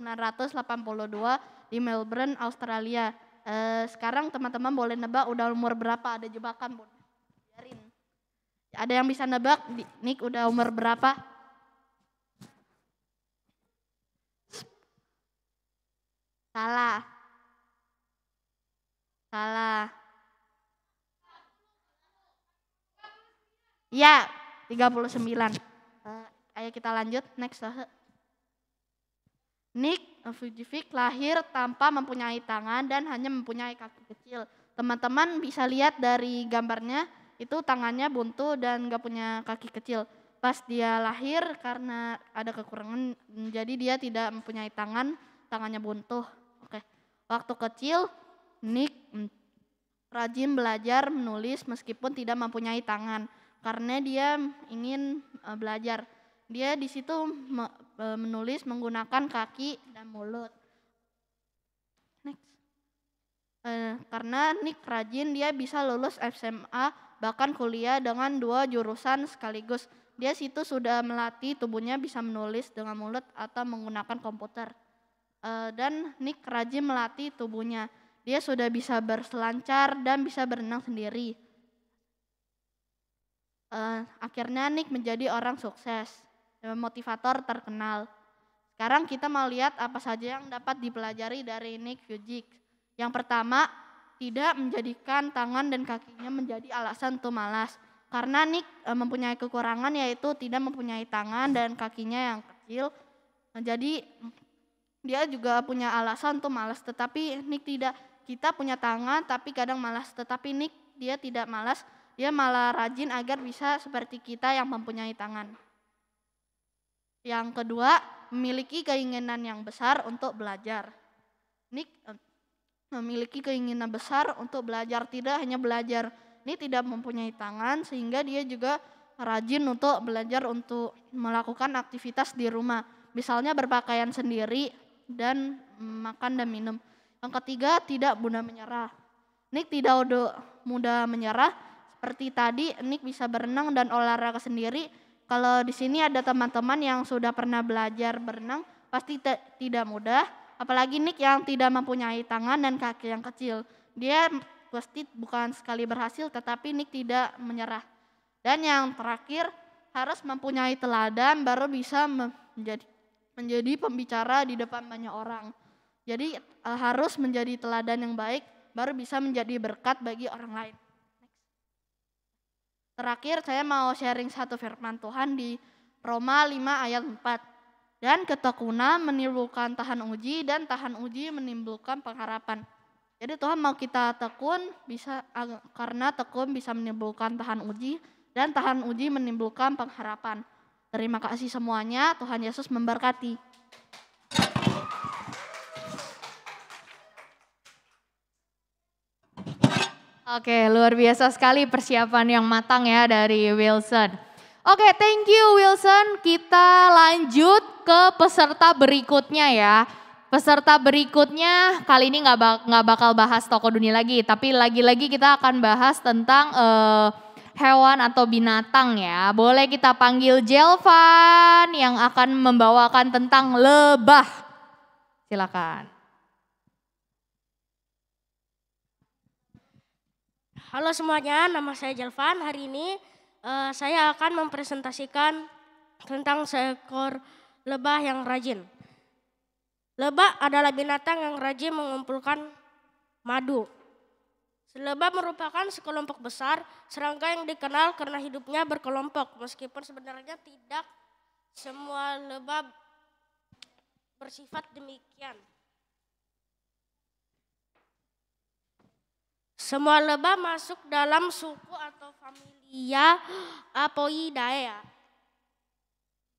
di Melbourne, Australia. Eh, sekarang teman-teman boleh nebak udah umur berapa, ada jebakan Biarin. Ada yang bisa nebak Nick udah umur berapa? Salah. Salah. Ya, 39. Uh, eh, ayo kita lanjut, next. Nick Fujifik lahir tanpa mempunyai tangan dan hanya mempunyai kaki kecil. Teman-teman bisa lihat dari gambarnya, itu tangannya buntu dan gak punya kaki kecil. Pas dia lahir karena ada kekurangan, jadi dia tidak mempunyai tangan, tangannya buntu. Oke. Waktu kecil, Nick mm, rajin belajar menulis meskipun tidak mempunyai tangan karena dia ingin eh, belajar. Dia di situ eh, menulis menggunakan kaki dan mulut. Next. Eh, karena Nick rajin dia bisa lulus SMA bahkan kuliah dengan dua jurusan sekaligus. Dia situ sudah melatih tubuhnya bisa menulis dengan mulut atau menggunakan komputer. dan Nick rajin melatih tubuhnya dia sudah bisa berselancar dan bisa berenang sendiri. Uh, akhirnya Nick menjadi orang sukses dan eh, motivator terkenal. Sekarang kita mau lihat apa saja yang dapat dipelajari dari Nick Fujik. Yang pertama, tidak menjadikan tangan dan kakinya menjadi alasan untuk malas. Karena Nick uh, mempunyai kekurangan yaitu tidak mempunyai tangan dan kakinya yang kecil. jadi dia juga punya alasan untuk malas, tetapi Nick tidak kita punya tangan tapi kadang malas. Tetapi Nick dia tidak malas, dia malah rajin agar bisa seperti kita yang mempunyai tangan. Yang kedua, memiliki keinginan yang besar untuk belajar. Nick memiliki keinginan besar untuk belajar, tidak hanya belajar. Ini tidak mempunyai tangan sehingga dia juga rajin untuk belajar untuk melakukan aktivitas di rumah. Misalnya berpakaian sendiri dan makan dan minum. Yang ketiga, tidak mudah menyerah. Nick tidak mudah menyerah. Seperti tadi, Nick bisa berenang dan olahraga sendiri. Kalau di sini ada teman-teman yang sudah pernah belajar berenang, pasti tidak mudah. Apalagi Nick yang tidak mempunyai tangan dan kaki yang kecil. Dia pasti bukan sekali berhasil, tetapi Nick tidak menyerah. Dan yang terakhir, harus mempunyai teladan baru bisa menjadi menjadi pembicara di depan banyak orang. Jadi uh, harus menjadi teladan yang baik baru bisa menjadi berkat bagi orang lain. Terakhir saya mau sharing satu firman Tuhan di Roma 5 ayat 4. Dan ketekunan menimbulkan tahan uji dan tahan uji menimbulkan pengharapan. Jadi Tuhan mau kita tekun bisa eh, karena tekun bisa menimbulkan tahan uji dan tahan uji menimbulkan pengharapan. Terima kasih semuanya, Tuhan Yesus memberkati. Oke, luar biasa sekali persiapan yang matang ya dari Wilson. Oke, thank you Wilson. Kita lanjut ke peserta berikutnya ya. Peserta berikutnya kali ini nggak bak bakal bahas toko dunia lagi, tapi lagi-lagi kita akan bahas tentang uh, hewan atau binatang ya. Boleh kita panggil Jelvan yang akan membawakan tentang lebah. Silakan. Halo semuanya, nama saya Jelvan. Hari ini uh, saya akan mempresentasikan tentang seekor lebah yang rajin. Lebah adalah binatang yang rajin mengumpulkan madu. Lebah merupakan sekelompok besar serangga yang dikenal karena hidupnya berkelompok, meskipun sebenarnya tidak semua lebah bersifat demikian. Semua lebah masuk dalam suku atau familia Apoidae. Ah, ya.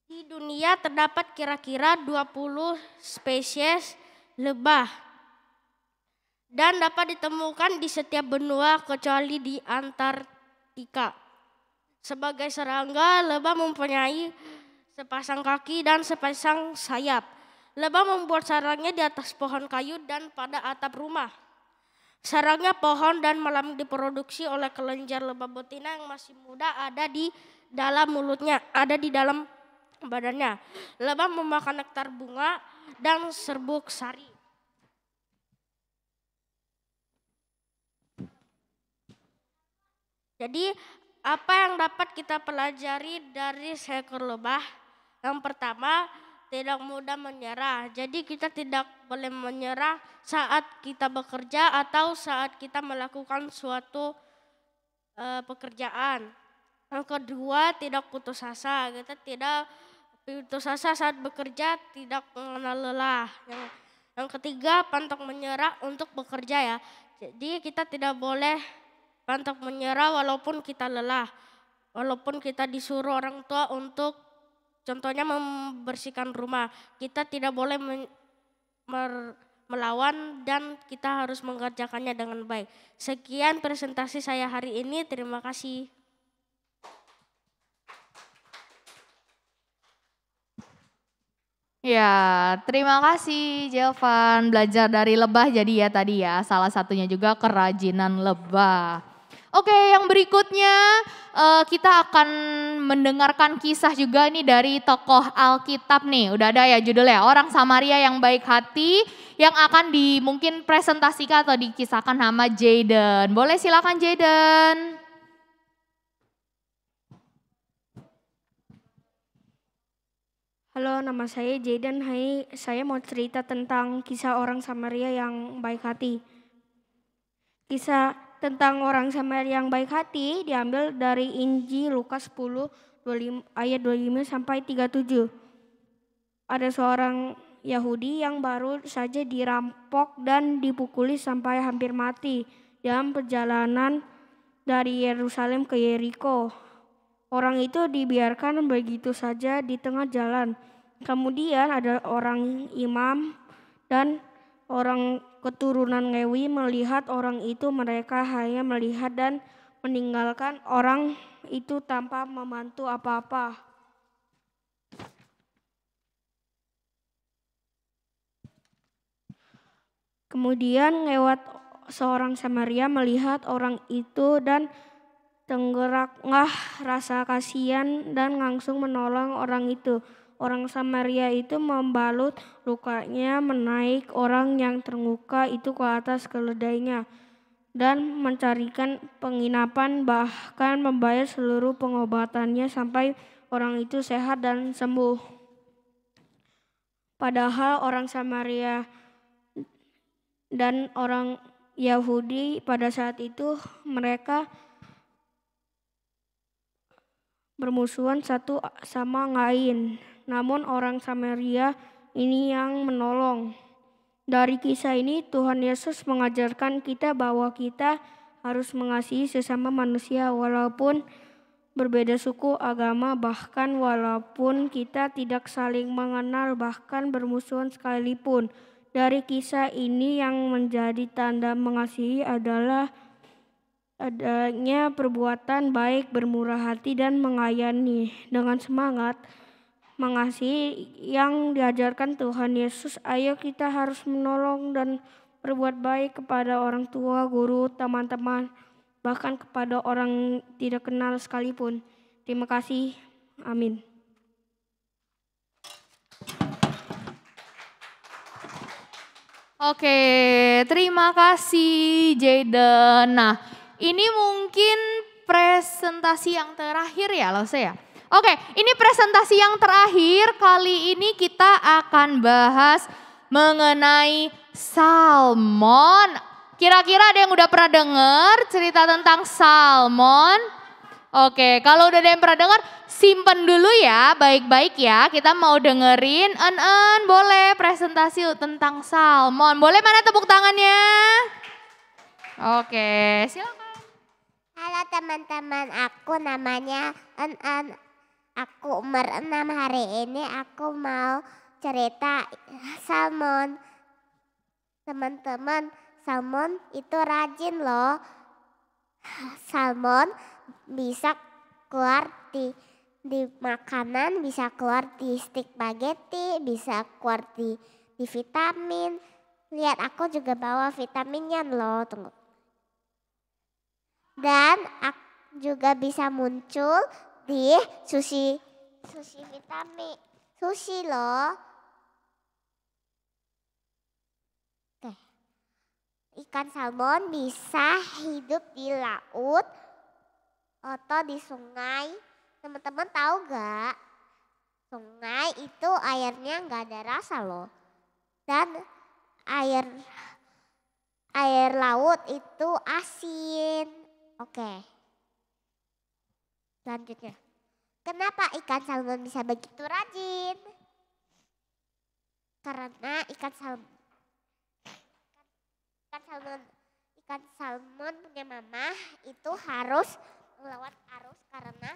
Di dunia terdapat kira-kira 20 spesies lebah dan dapat ditemukan di setiap benua kecuali di Antartika. Sebagai serangga, lebah mempunyai sepasang kaki dan sepasang sayap. Lebah membuat sarangnya di atas pohon kayu dan pada atap rumah. Sarangnya pohon dan malam diproduksi oleh kelenjar lebah betina yang masih muda ada di dalam mulutnya, ada di dalam badannya. Lebah memakan nektar bunga dan serbuk sari. Jadi apa yang dapat kita pelajari dari seekor lebah? Yang pertama, tidak mudah menyerah. Jadi kita tidak boleh menyerah saat kita bekerja atau saat kita melakukan suatu e, pekerjaan. Yang kedua, tidak putus asa. Kita gitu. tidak putus asa saat bekerja, tidak mengenal lelah. Yang, yang ketiga, pantok menyerah untuk bekerja ya. Jadi kita tidak boleh pantok menyerah walaupun kita lelah. Walaupun kita disuruh orang tua untuk Contohnya membersihkan rumah. Kita tidak boleh melawan dan kita harus mengerjakannya dengan baik. Sekian presentasi saya hari ini. Terima kasih. Ya, terima kasih Jelvan. Belajar dari lebah jadi ya tadi ya, salah satunya juga kerajinan lebah. Oke, yang berikutnya uh, kita akan mendengarkan kisah juga nih dari tokoh Alkitab nih. Udah ada ya judulnya orang Samaria yang baik hati yang akan di mungkin presentasikan atau dikisahkan sama Jaden. Boleh silakan Jaden. Halo, nama saya Jaden. Hai, saya mau cerita tentang kisah orang Samaria yang baik hati. Kisah tentang orang Samaria yang baik hati diambil dari Injil Lukas 10 ayat 25 sampai 37. Ada seorang Yahudi yang baru saja dirampok dan dipukuli sampai hampir mati dalam perjalanan dari Yerusalem ke Yeriko. Orang itu dibiarkan begitu saja di tengah jalan. Kemudian ada orang imam dan orang keturunan Lewi melihat orang itu, mereka hanya melihat dan meninggalkan orang itu tanpa membantu apa-apa. Kemudian lewat seorang Samaria melihat orang itu dan tenggeraklah rasa kasihan dan langsung menolong orang itu. Orang Samaria itu membalut lukanya menaik orang yang terluka itu ke atas keledainya dan mencarikan penginapan bahkan membayar seluruh pengobatannya sampai orang itu sehat dan sembuh. Padahal orang Samaria dan orang Yahudi pada saat itu mereka bermusuhan satu sama lain namun orang Samaria ini yang menolong. Dari kisah ini Tuhan Yesus mengajarkan kita bahwa kita harus mengasihi sesama manusia walaupun berbeda suku, agama, bahkan walaupun kita tidak saling mengenal bahkan bermusuhan sekalipun. Dari kisah ini yang menjadi tanda mengasihi adalah adanya perbuatan baik, bermurah hati, dan mengayani dengan semangat mengasihi yang diajarkan Tuhan Yesus, ayo kita harus menolong dan berbuat baik kepada orang tua, guru, teman-teman, bahkan kepada orang tidak kenal sekalipun. Terima kasih. Amin. Oke, terima kasih Jaden. Nah, ini mungkin presentasi yang terakhir ya, Lose ya. Oke, ini presentasi yang terakhir. Kali ini kita akan bahas mengenai salmon. Kira-kira ada yang udah pernah dengar cerita tentang salmon? Oke, kalau udah ada yang pernah dengar, simpen dulu ya, baik-baik ya. Kita mau dengerin, en-en boleh presentasi tentang salmon. Boleh mana tepuk tangannya? Oke, silakan. Halo teman-teman, aku namanya En En aku umur enam hari ini aku mau cerita salmon. Teman-teman, salmon itu rajin loh. Salmon bisa keluar di di makanan, bisa keluar di stik bageti, bisa keluar di di vitamin. Lihat aku juga bawa vitaminnya loh, tunggu. Dan aku juga bisa muncul di sushi sushi vitamin sushi lo ikan salmon bisa hidup di laut atau di sungai teman-teman tahu gak sungai itu airnya nggak ada rasa loh dan air air laut itu asin oke okay. Selanjutnya, kenapa ikan salmon bisa begitu rajin? Karena ikan salmon ikan salmon ikan salmon punya mama itu harus lewat arus karena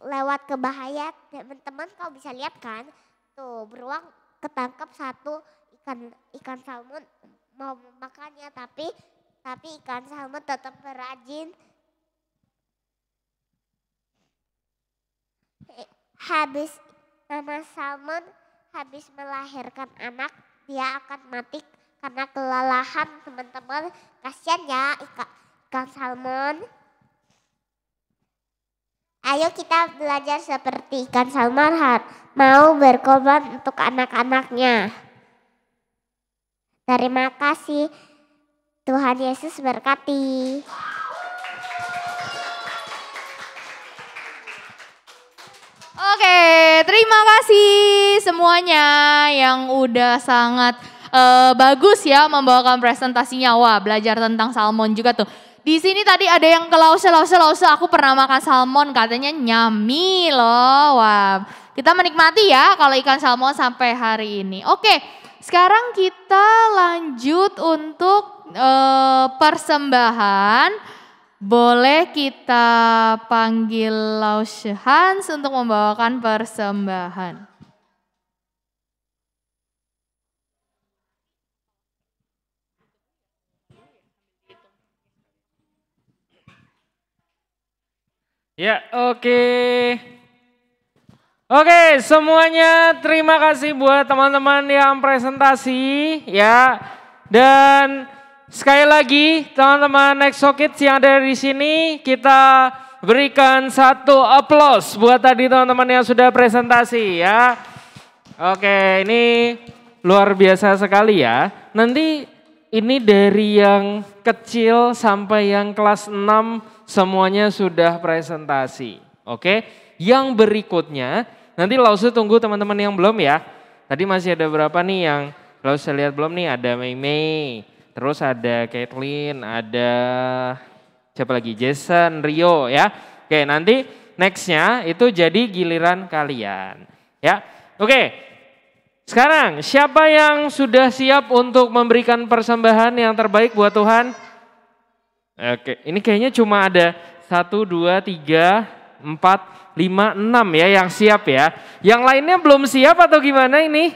lewat ke bahaya teman-teman kau bisa lihat kan tuh beruang ketangkep satu ikan ikan salmon mau memakannya tapi tapi ikan salmon tetap rajin habis Mama Salmon habis melahirkan anak dia akan mati karena kelelahan teman-teman kasihan ya ikan, ikan salmon ayo kita belajar seperti ikan salmon mau berkorban untuk anak-anaknya terima kasih Tuhan Yesus berkati. Oke, terima kasih semuanya yang udah sangat uh, bagus ya membawakan presentasinya. Wah, belajar tentang salmon juga tuh. Di sini tadi ada yang ke lause, lause, lause. Aku pernah makan salmon, katanya nyami loh. Wah, kita menikmati ya kalau ikan salmon sampai hari ini. Oke, sekarang kita lanjut untuk eh, persembahan. Boleh kita panggil Laus Hans untuk membawakan persembahan. Ya, oke. Okay. Oke, okay, semuanya terima kasih buat teman-teman yang presentasi ya. Dan Sekali lagi teman-teman Next socket yang ada di sini kita berikan satu aplaus buat tadi teman-teman yang sudah presentasi ya. Oke ini luar biasa sekali ya. Nanti ini dari yang kecil sampai yang kelas 6 semuanya sudah presentasi. Oke yang berikutnya nanti lause tunggu teman-teman yang belum ya. Tadi masih ada berapa nih yang saya lihat belum nih ada Mei Mei. Terus ada Caitlin, ada siapa lagi? Jason, Rio ya. Oke, nanti nextnya itu jadi giliran kalian. Ya, oke. Sekarang siapa yang sudah siap untuk memberikan persembahan yang terbaik buat Tuhan? Oke, ini kayaknya cuma ada satu, dua, tiga, empat, lima, enam ya yang siap ya. Yang lainnya belum siap atau gimana ini?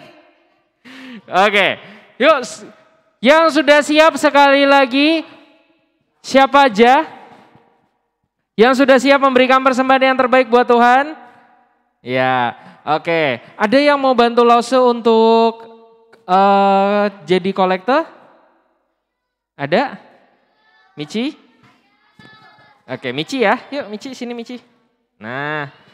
Oke, yuk yang sudah siap sekali lagi, siapa aja? Yang sudah siap memberikan persembahan yang terbaik buat Tuhan? Ya, oke. Okay. Ada yang mau bantu Lause untuk uh, jadi kolektor? Ada? Michi? Oke, okay, Michi ya. Yuk Michi, sini Michi. Nah,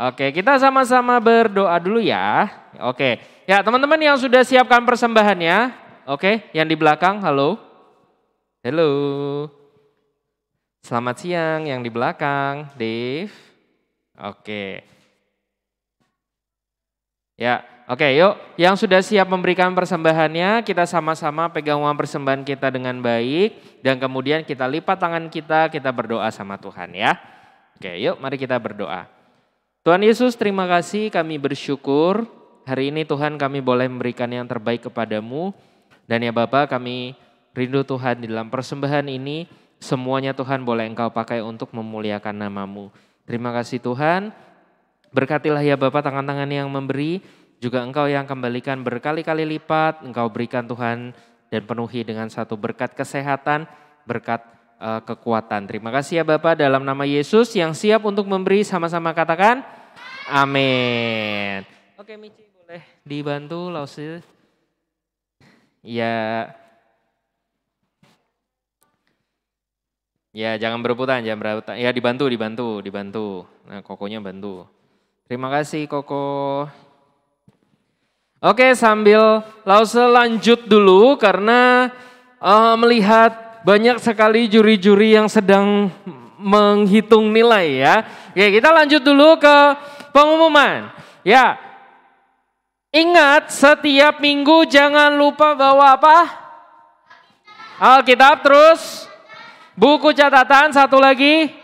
Oke, kita sama-sama berdoa dulu ya. Oke, ya teman-teman yang sudah siapkan persembahannya, Oke, yang di belakang, halo. Halo. Selamat siang, yang di belakang, Dave. Oke. Ya, oke yuk. Yang sudah siap memberikan persembahannya, kita sama-sama pegang uang persembahan kita dengan baik. Dan kemudian kita lipat tangan kita, kita berdoa sama Tuhan ya. Oke yuk, mari kita berdoa. Tuhan Yesus, terima kasih kami bersyukur. Hari ini Tuhan kami boleh memberikan yang terbaik kepadamu. Dan ya Bapak, kami rindu Tuhan di dalam persembahan ini semuanya Tuhan boleh Engkau pakai untuk memuliakan namamu. Terima kasih Tuhan. Berkatilah ya Bapak tangan-tangan yang memberi, juga Engkau yang kembalikan berkali-kali lipat, Engkau berikan Tuhan dan penuhi dengan satu berkat kesehatan, berkat uh, kekuatan. Terima kasih ya Bapak dalam nama Yesus yang siap untuk memberi sama-sama katakan amin. Oke Michi boleh dibantu Lausi ya ya jangan berebutan, jangan berputar Ya dibantu, dibantu, dibantu. Nah, kokonya bantu. Terima kasih koko. Oke, sambil lause lanjut dulu karena uh, melihat banyak sekali juri-juri yang sedang menghitung nilai ya. Oke, kita lanjut dulu ke pengumuman. Ya, Ingat setiap minggu jangan lupa bawa apa? Alkitab terus buku catatan satu lagi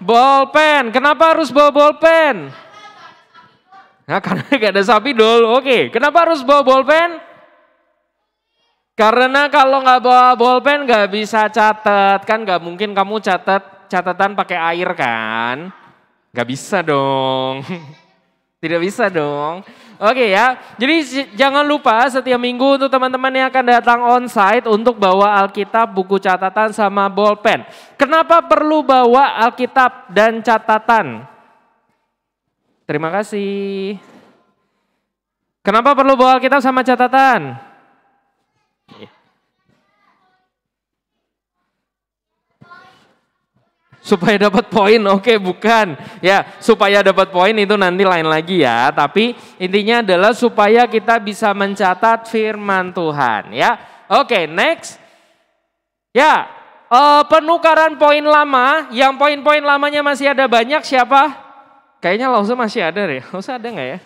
bolpen. Kenapa harus bawa bolpen? Nah, karena gak ada sapi dol. Oke, kenapa harus bawa bolpen? Karena kalau nggak bawa bolpen nggak bisa catat kan nggak mungkin kamu catat catatan pakai air kan? Nggak bisa dong. Tidak bisa dong. Oke okay ya. Jadi jangan lupa setiap minggu untuk teman-teman yang akan datang onsite untuk bawa Alkitab, buku catatan sama bolpen. Kenapa perlu bawa Alkitab dan catatan? Terima kasih. Kenapa perlu bawa Alkitab sama catatan? supaya dapat poin. Oke, bukan. Ya, supaya dapat poin itu nanti lain lagi ya, tapi intinya adalah supaya kita bisa mencatat firman Tuhan, ya. Oke, next. Ya, uh, penukaran poin lama, yang poin-poin lamanya masih ada banyak siapa? Kayaknya langsung masih ada deh. Lausa ada nggak ya?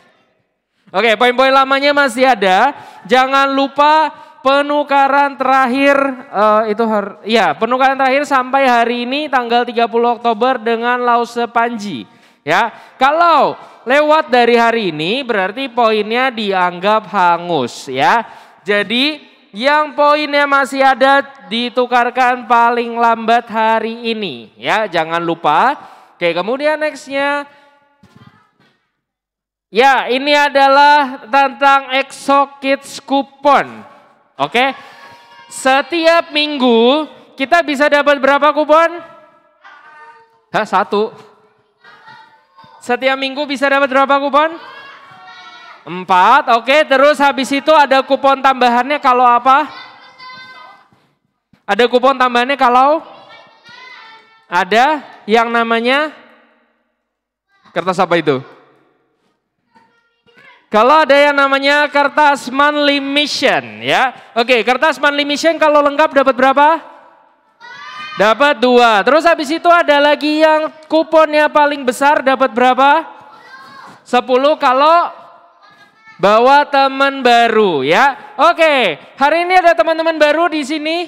Oke, poin-poin lamanya masih ada. Jangan lupa penukaran terakhir uh, itu har ya penukaran terakhir sampai hari ini tanggal 30 Oktober dengan Lause Panji ya. Kalau lewat dari hari ini berarti poinnya dianggap hangus ya. Jadi yang poinnya masih ada ditukarkan paling lambat hari ini ya jangan lupa oke kemudian nextnya ya ini adalah tentang EXO Kids Coupon Oke. Setiap minggu kita bisa dapat berapa kupon? Hah, satu. Setiap minggu bisa dapat berapa kupon? Empat, oke. Okay. Terus habis itu ada kupon tambahannya kalau apa? Ada kupon tambahannya kalau? Ada yang namanya? Kertas apa itu? Kalau ada yang namanya kertas monthly mission ya. Oke, kertas monthly mission kalau lengkap dapat berapa? Dapat dua. Terus habis itu ada lagi yang kuponnya paling besar dapat berapa? Sepuluh kalau bawa teman baru ya. Oke, hari ini ada teman-teman baru di sini.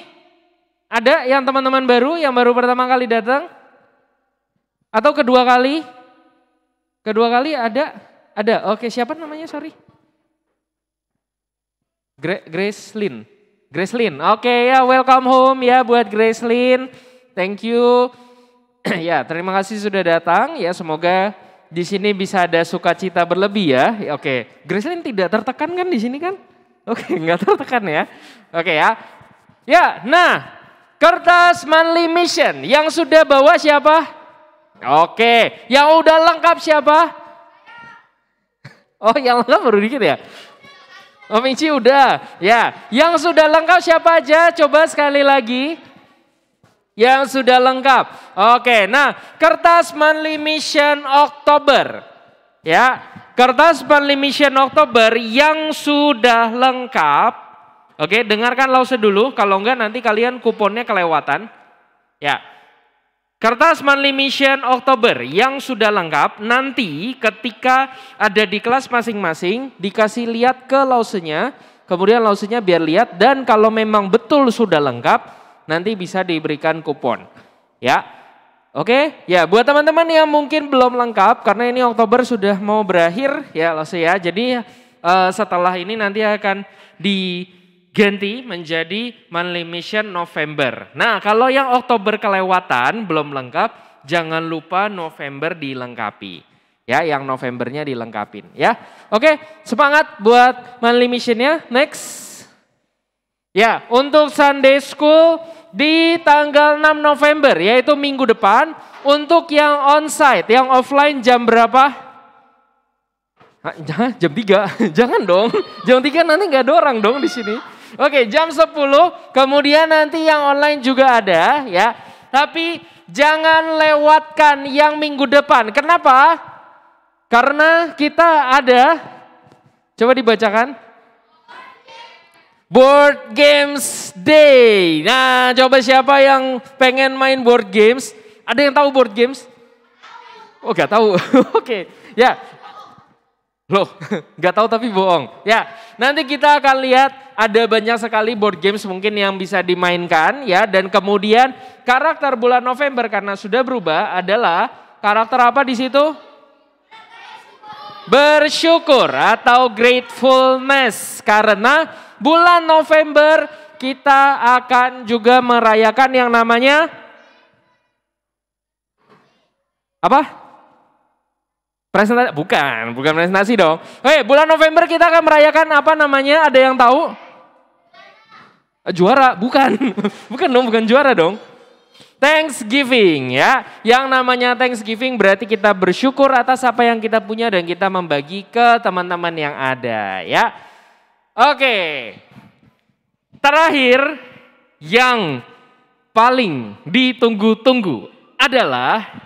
Ada yang teman-teman baru yang baru pertama kali datang? Atau kedua kali? Kedua kali ada? Ada. Oke, siapa namanya? Sorry. Grace Lin. Grace Lin. Oke ya, welcome home ya buat Grace Lin. Thank you. ya, terima kasih sudah datang. Ya, semoga di sini bisa ada sukacita berlebih ya. Oke, Grace Lin tidak tertekan kan di sini kan? Oke, nggak tertekan ya. Oke ya. Ya, nah kertas monthly mission yang sudah bawa siapa? Oke, yang udah lengkap siapa? Oh yang lengkap baru dikit ya? Oh Ici udah. Ya, yang sudah lengkap siapa aja? Coba sekali lagi. Yang sudah lengkap. Oke, nah kertas monthly mission Oktober. Ya, kertas monthly mission Oktober yang sudah lengkap. Oke, dengarkan lause dulu. Kalau enggak nanti kalian kuponnya kelewatan. Ya, Kertas monthly mission Oktober yang sudah lengkap nanti ketika ada di kelas masing-masing dikasih lihat ke lausenya, kemudian lausenya biar lihat dan kalau memang betul sudah lengkap nanti bisa diberikan kupon. Ya. Oke, ya buat teman-teman yang mungkin belum lengkap karena ini Oktober sudah mau berakhir ya loh ya. Jadi uh, setelah ini nanti akan di ganti menjadi monthly mission November. Nah, kalau yang Oktober kelewatan belum lengkap, jangan lupa November dilengkapi. Ya, yang Novembernya dilengkapin ya. Oke, semangat buat monthly missionnya. Next. Ya, untuk Sunday School di tanggal 6 November, yaitu minggu depan. Untuk yang onsite, yang offline jam berapa? Jangan jam 3, jangan dong. Jam tiga nanti nggak ada orang dong di sini. Oke, jam 10. Kemudian nanti yang online juga ada ya. Tapi jangan lewatkan yang minggu depan. Kenapa? Karena kita ada coba dibacakan Board Games Day. Nah, coba siapa yang pengen main board games? Ada yang tahu board games? Oh, gak tahu. Oke. okay. Ya, Loh, nggak tahu tapi bohong. Ya, nanti kita akan lihat ada banyak sekali board games mungkin yang bisa dimainkan ya. Dan kemudian karakter bulan November karena sudah berubah adalah karakter apa di situ? Bersyukur atau gratefulness karena bulan November kita akan juga merayakan yang namanya apa? Presentasi bukan, bukan presentasi dong. Oke, bulan November kita akan merayakan apa namanya? Ada yang tahu? Juara, bukan. bukan dong, bukan juara dong. Thanksgiving ya. Yang namanya Thanksgiving berarti kita bersyukur atas apa yang kita punya dan kita membagi ke teman-teman yang ada ya. Oke. Terakhir yang paling ditunggu-tunggu adalah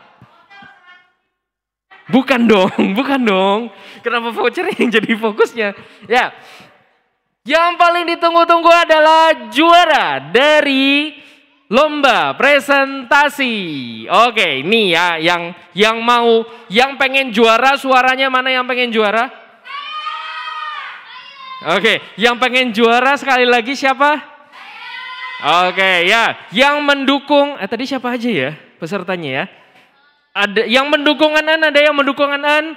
Bukan dong, bukan dong. Kenapa voucher yang jadi fokusnya? Ya, yang paling ditunggu-tunggu adalah juara dari lomba presentasi. Oke, ini ya yang yang mau, yang pengen juara suaranya mana yang pengen juara? Oke, yang pengen juara sekali lagi siapa? Oke, ya. Yang mendukung, eh tadi siapa aja ya pesertanya ya? Ada yang mendukung Anan, ada yang mendukung Anan?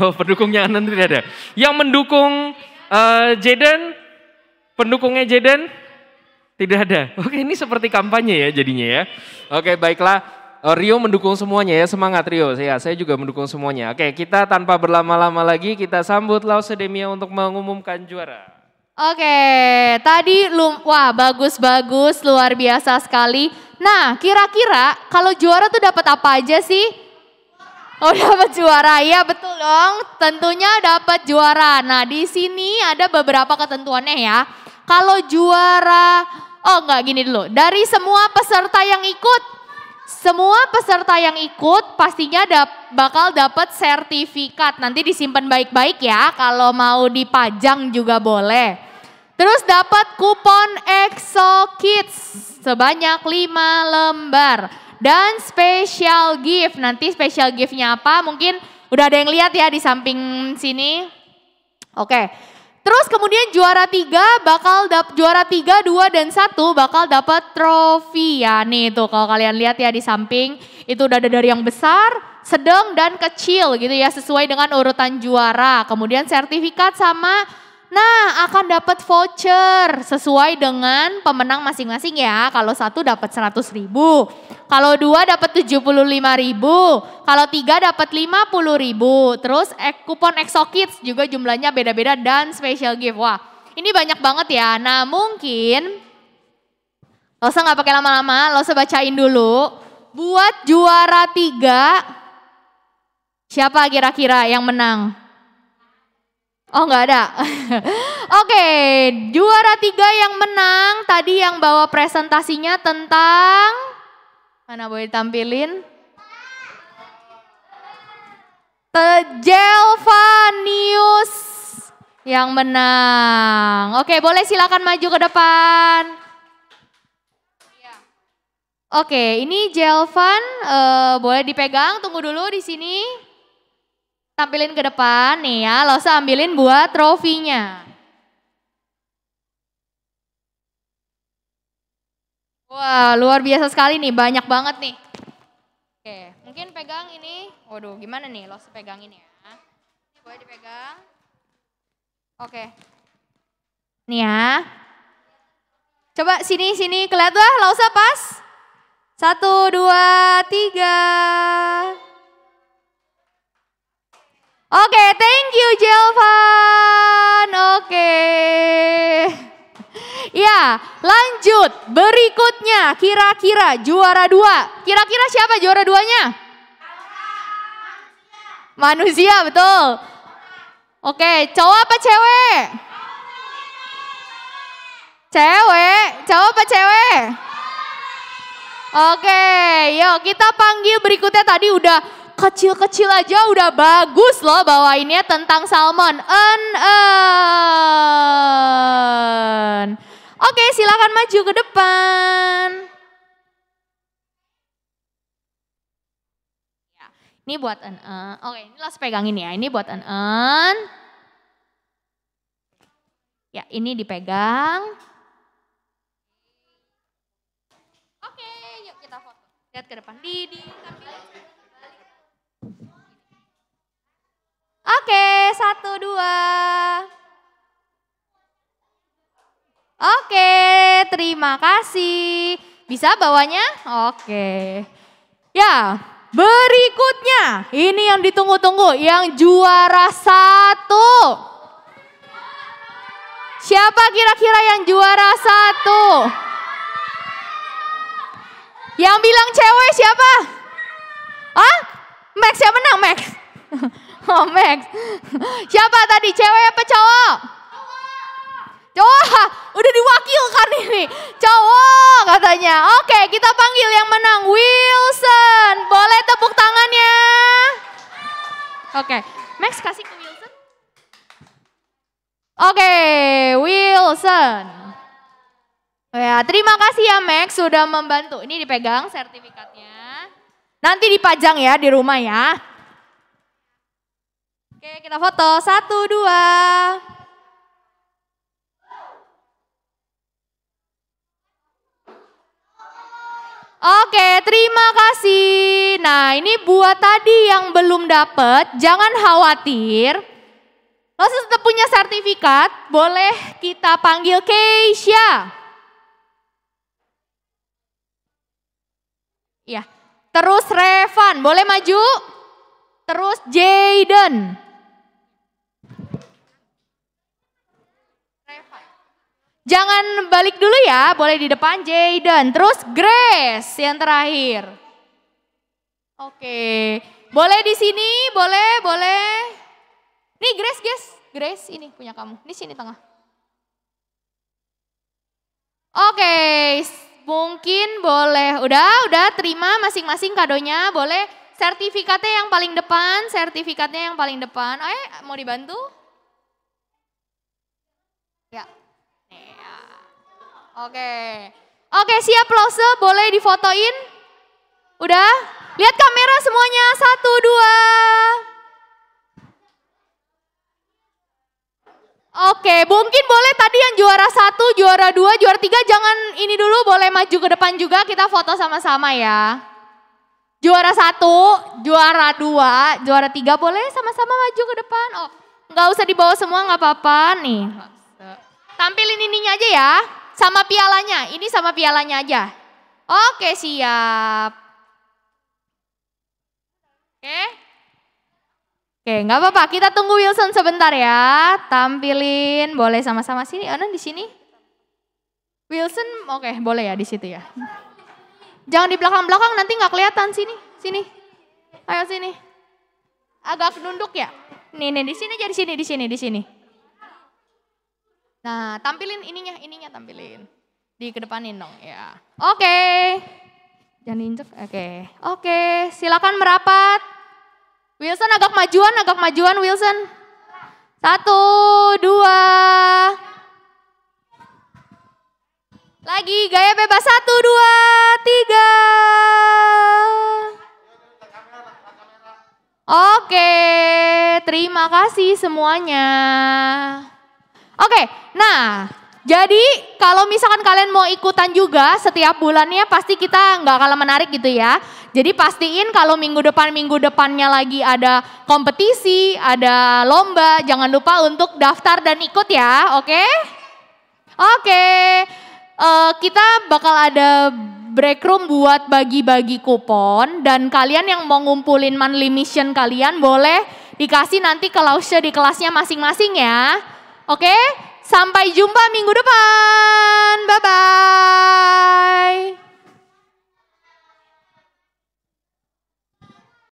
Oh, pendukungnya Anan tidak ada. Yang mendukung uh, Jaden? Pendukungnya Jaden? Tidak ada. Oke, ini seperti kampanye ya jadinya ya. Oke, baiklah. Eh, Rio mendukung semuanya ya, semangat Rio. Ya, saya juga mendukung semuanya. Oke, kita tanpa berlama-lama lagi, kita sambut Sedemia untuk mengumumkan juara. Oke, tadi lum wah bagus-bagus, luar biasa sekali. Nah, kira-kira kalau juara tuh dapat apa aja sih? Oh dapat juara, ya betul dong. Tentunya dapat juara. Nah di sini ada beberapa ketentuannya ya. Kalau juara, oh enggak gini dulu. Dari semua peserta yang ikut, semua peserta yang ikut pastinya dap, bakal dapat sertifikat. Nanti disimpan baik-baik ya. Kalau mau dipajang juga boleh. Terus dapat kupon EXO Kids sebanyak 5 lembar. Dan special gift, nanti special giftnya apa mungkin udah ada yang lihat ya di samping sini. Oke, terus kemudian juara tiga bakal dapat juara tiga, dua dan satu bakal dapat trofi ya nih tuh kalau kalian lihat ya di samping itu udah ada dari yang besar, sedang dan kecil gitu ya sesuai dengan urutan juara. Kemudian sertifikat sama Nah, akan dapat voucher sesuai dengan pemenang masing-masing ya. Kalau satu dapat 100 ribu, kalau dua dapat 75 ribu, kalau tiga dapat 50 ribu. Terus ek, kupon EXO Kids juga jumlahnya beda-beda dan special gift. Wah, ini banyak banget ya. Nah, mungkin lo usah gak pakai lama-lama, lo usah bacain dulu. Buat juara tiga, siapa kira-kira yang menang? Oh nggak ada. Oke, okay, juara tiga yang menang tadi yang bawa presentasinya tentang mana boleh tampilin? Tejelvanius yang menang. Oke, okay, boleh silakan maju ke depan. Iya. Oke, okay, ini Jelvan uh, boleh dipegang. Tunggu dulu di sini. Tampilin ke depan nih ya, lo ambilin buat trofinya. Wah, luar biasa sekali nih, banyak banget nih. Oke, mungkin pegang ini. Waduh, gimana nih lo pegang ini ya? Ini boleh dipegang. Oke. Nih ya. Coba sini, sini, kelihatan lah pas. Satu, dua, tiga. Oke, okay, thank you Jelvan. Oke. Okay. Ya, lanjut. Berikutnya, kira-kira juara dua. Kira-kira siapa juara duanya? Manusia, betul. Oke, okay, cowok apa cewek? Cewek, cowok apa cewek? Oke, okay, yuk kita panggil berikutnya tadi udah kecil-kecil aja udah bagus loh bawainnya tentang salmon. En, en. Oke silakan maju ke depan. Ya, ini buat en, en. Oke ini langsung pegangin ya. Ini buat en, en. Ya ini dipegang. Oke yuk kita foto. Lihat ke depan. Didi, Oke, satu, dua. Oke, terima kasih. Bisa bawanya? Oke. Ya, berikutnya. Ini yang ditunggu-tunggu, yang juara satu. Siapa kira-kira yang juara satu? Yang bilang cewek siapa? Ah, Max yang menang Max. Oh Max. Siapa tadi cewek apa cowok? Cowok. Cowok. Udah diwakilkan ini. Cowok katanya. Oke kita panggil yang menang Wilson. Boleh tepuk tangannya. Oke. Max kasih ke Wilson. Oke Wilson. Ya, terima kasih ya Max sudah membantu. Ini dipegang sertifikatnya. Nanti dipajang ya di rumah ya. Oke, kita foto. Satu, dua. Oke, terima kasih. Nah, ini buat tadi yang belum dapet jangan khawatir. Lo tetap punya sertifikat, boleh kita panggil Keisha. Ya, terus Revan, boleh maju? Terus Jaden. Jangan balik dulu ya, boleh di depan Jayden. Terus Grace yang terakhir. Oke, boleh di sini, boleh, boleh. Nih Grace, guys. Grace ini punya kamu. Di sini tengah. Oke, mungkin boleh. Udah, udah terima masing-masing kadonya, boleh. Sertifikatnya yang paling depan, sertifikatnya yang paling depan. Eh, mau dibantu? Ya. Oke. Oke, siap lose boleh difotoin? Udah? Lihat kamera semuanya. Satu, dua. Oke, mungkin boleh tadi yang juara satu, juara dua, juara tiga jangan ini dulu boleh maju ke depan juga kita foto sama-sama ya. Juara satu, juara dua, juara tiga boleh sama-sama maju ke depan. Oh, nggak usah dibawa semua nggak apa-apa nih. Tampilin ininya aja ya sama pialanya. Ini sama pialanya aja. Oke, siap. Oke. Oke, nggak apa-apa. Kita tunggu Wilson sebentar ya. Tampilin, boleh sama-sama sini. Anan oh, di sini. Wilson, oke, boleh ya di situ ya. Jangan di belakang-belakang, nanti nggak kelihatan sini. Sini. Ayo sini. Agak nunduk ya. Nih, nih, di sini aja, di sini, di sini, di sini. Nah, tampilin ininya, ininya tampilin. Di kedepanin dong, ya. Oke. Okay. Jangan injek, oke. Okay. Oke, okay, silakan merapat. Wilson agak majuan, agak majuan Wilson. Satu, dua. Lagi, gaya bebas. Satu, dua, tiga. Oke, terima kasih semuanya. Oke, nah jadi kalau misalkan kalian mau ikutan juga setiap bulannya pasti kita nggak kalah menarik gitu ya. Jadi pastiin kalau minggu depan minggu depannya lagi ada kompetisi, ada lomba, jangan lupa untuk daftar dan ikut ya, oke? Okay? Oke, okay. uh, eh, kita bakal ada break room buat bagi-bagi kupon dan kalian yang mau ngumpulin monthly mission kalian boleh dikasih nanti ke lausnya di kelasnya masing-masing ya. Oke, sampai jumpa minggu depan. Bye-bye.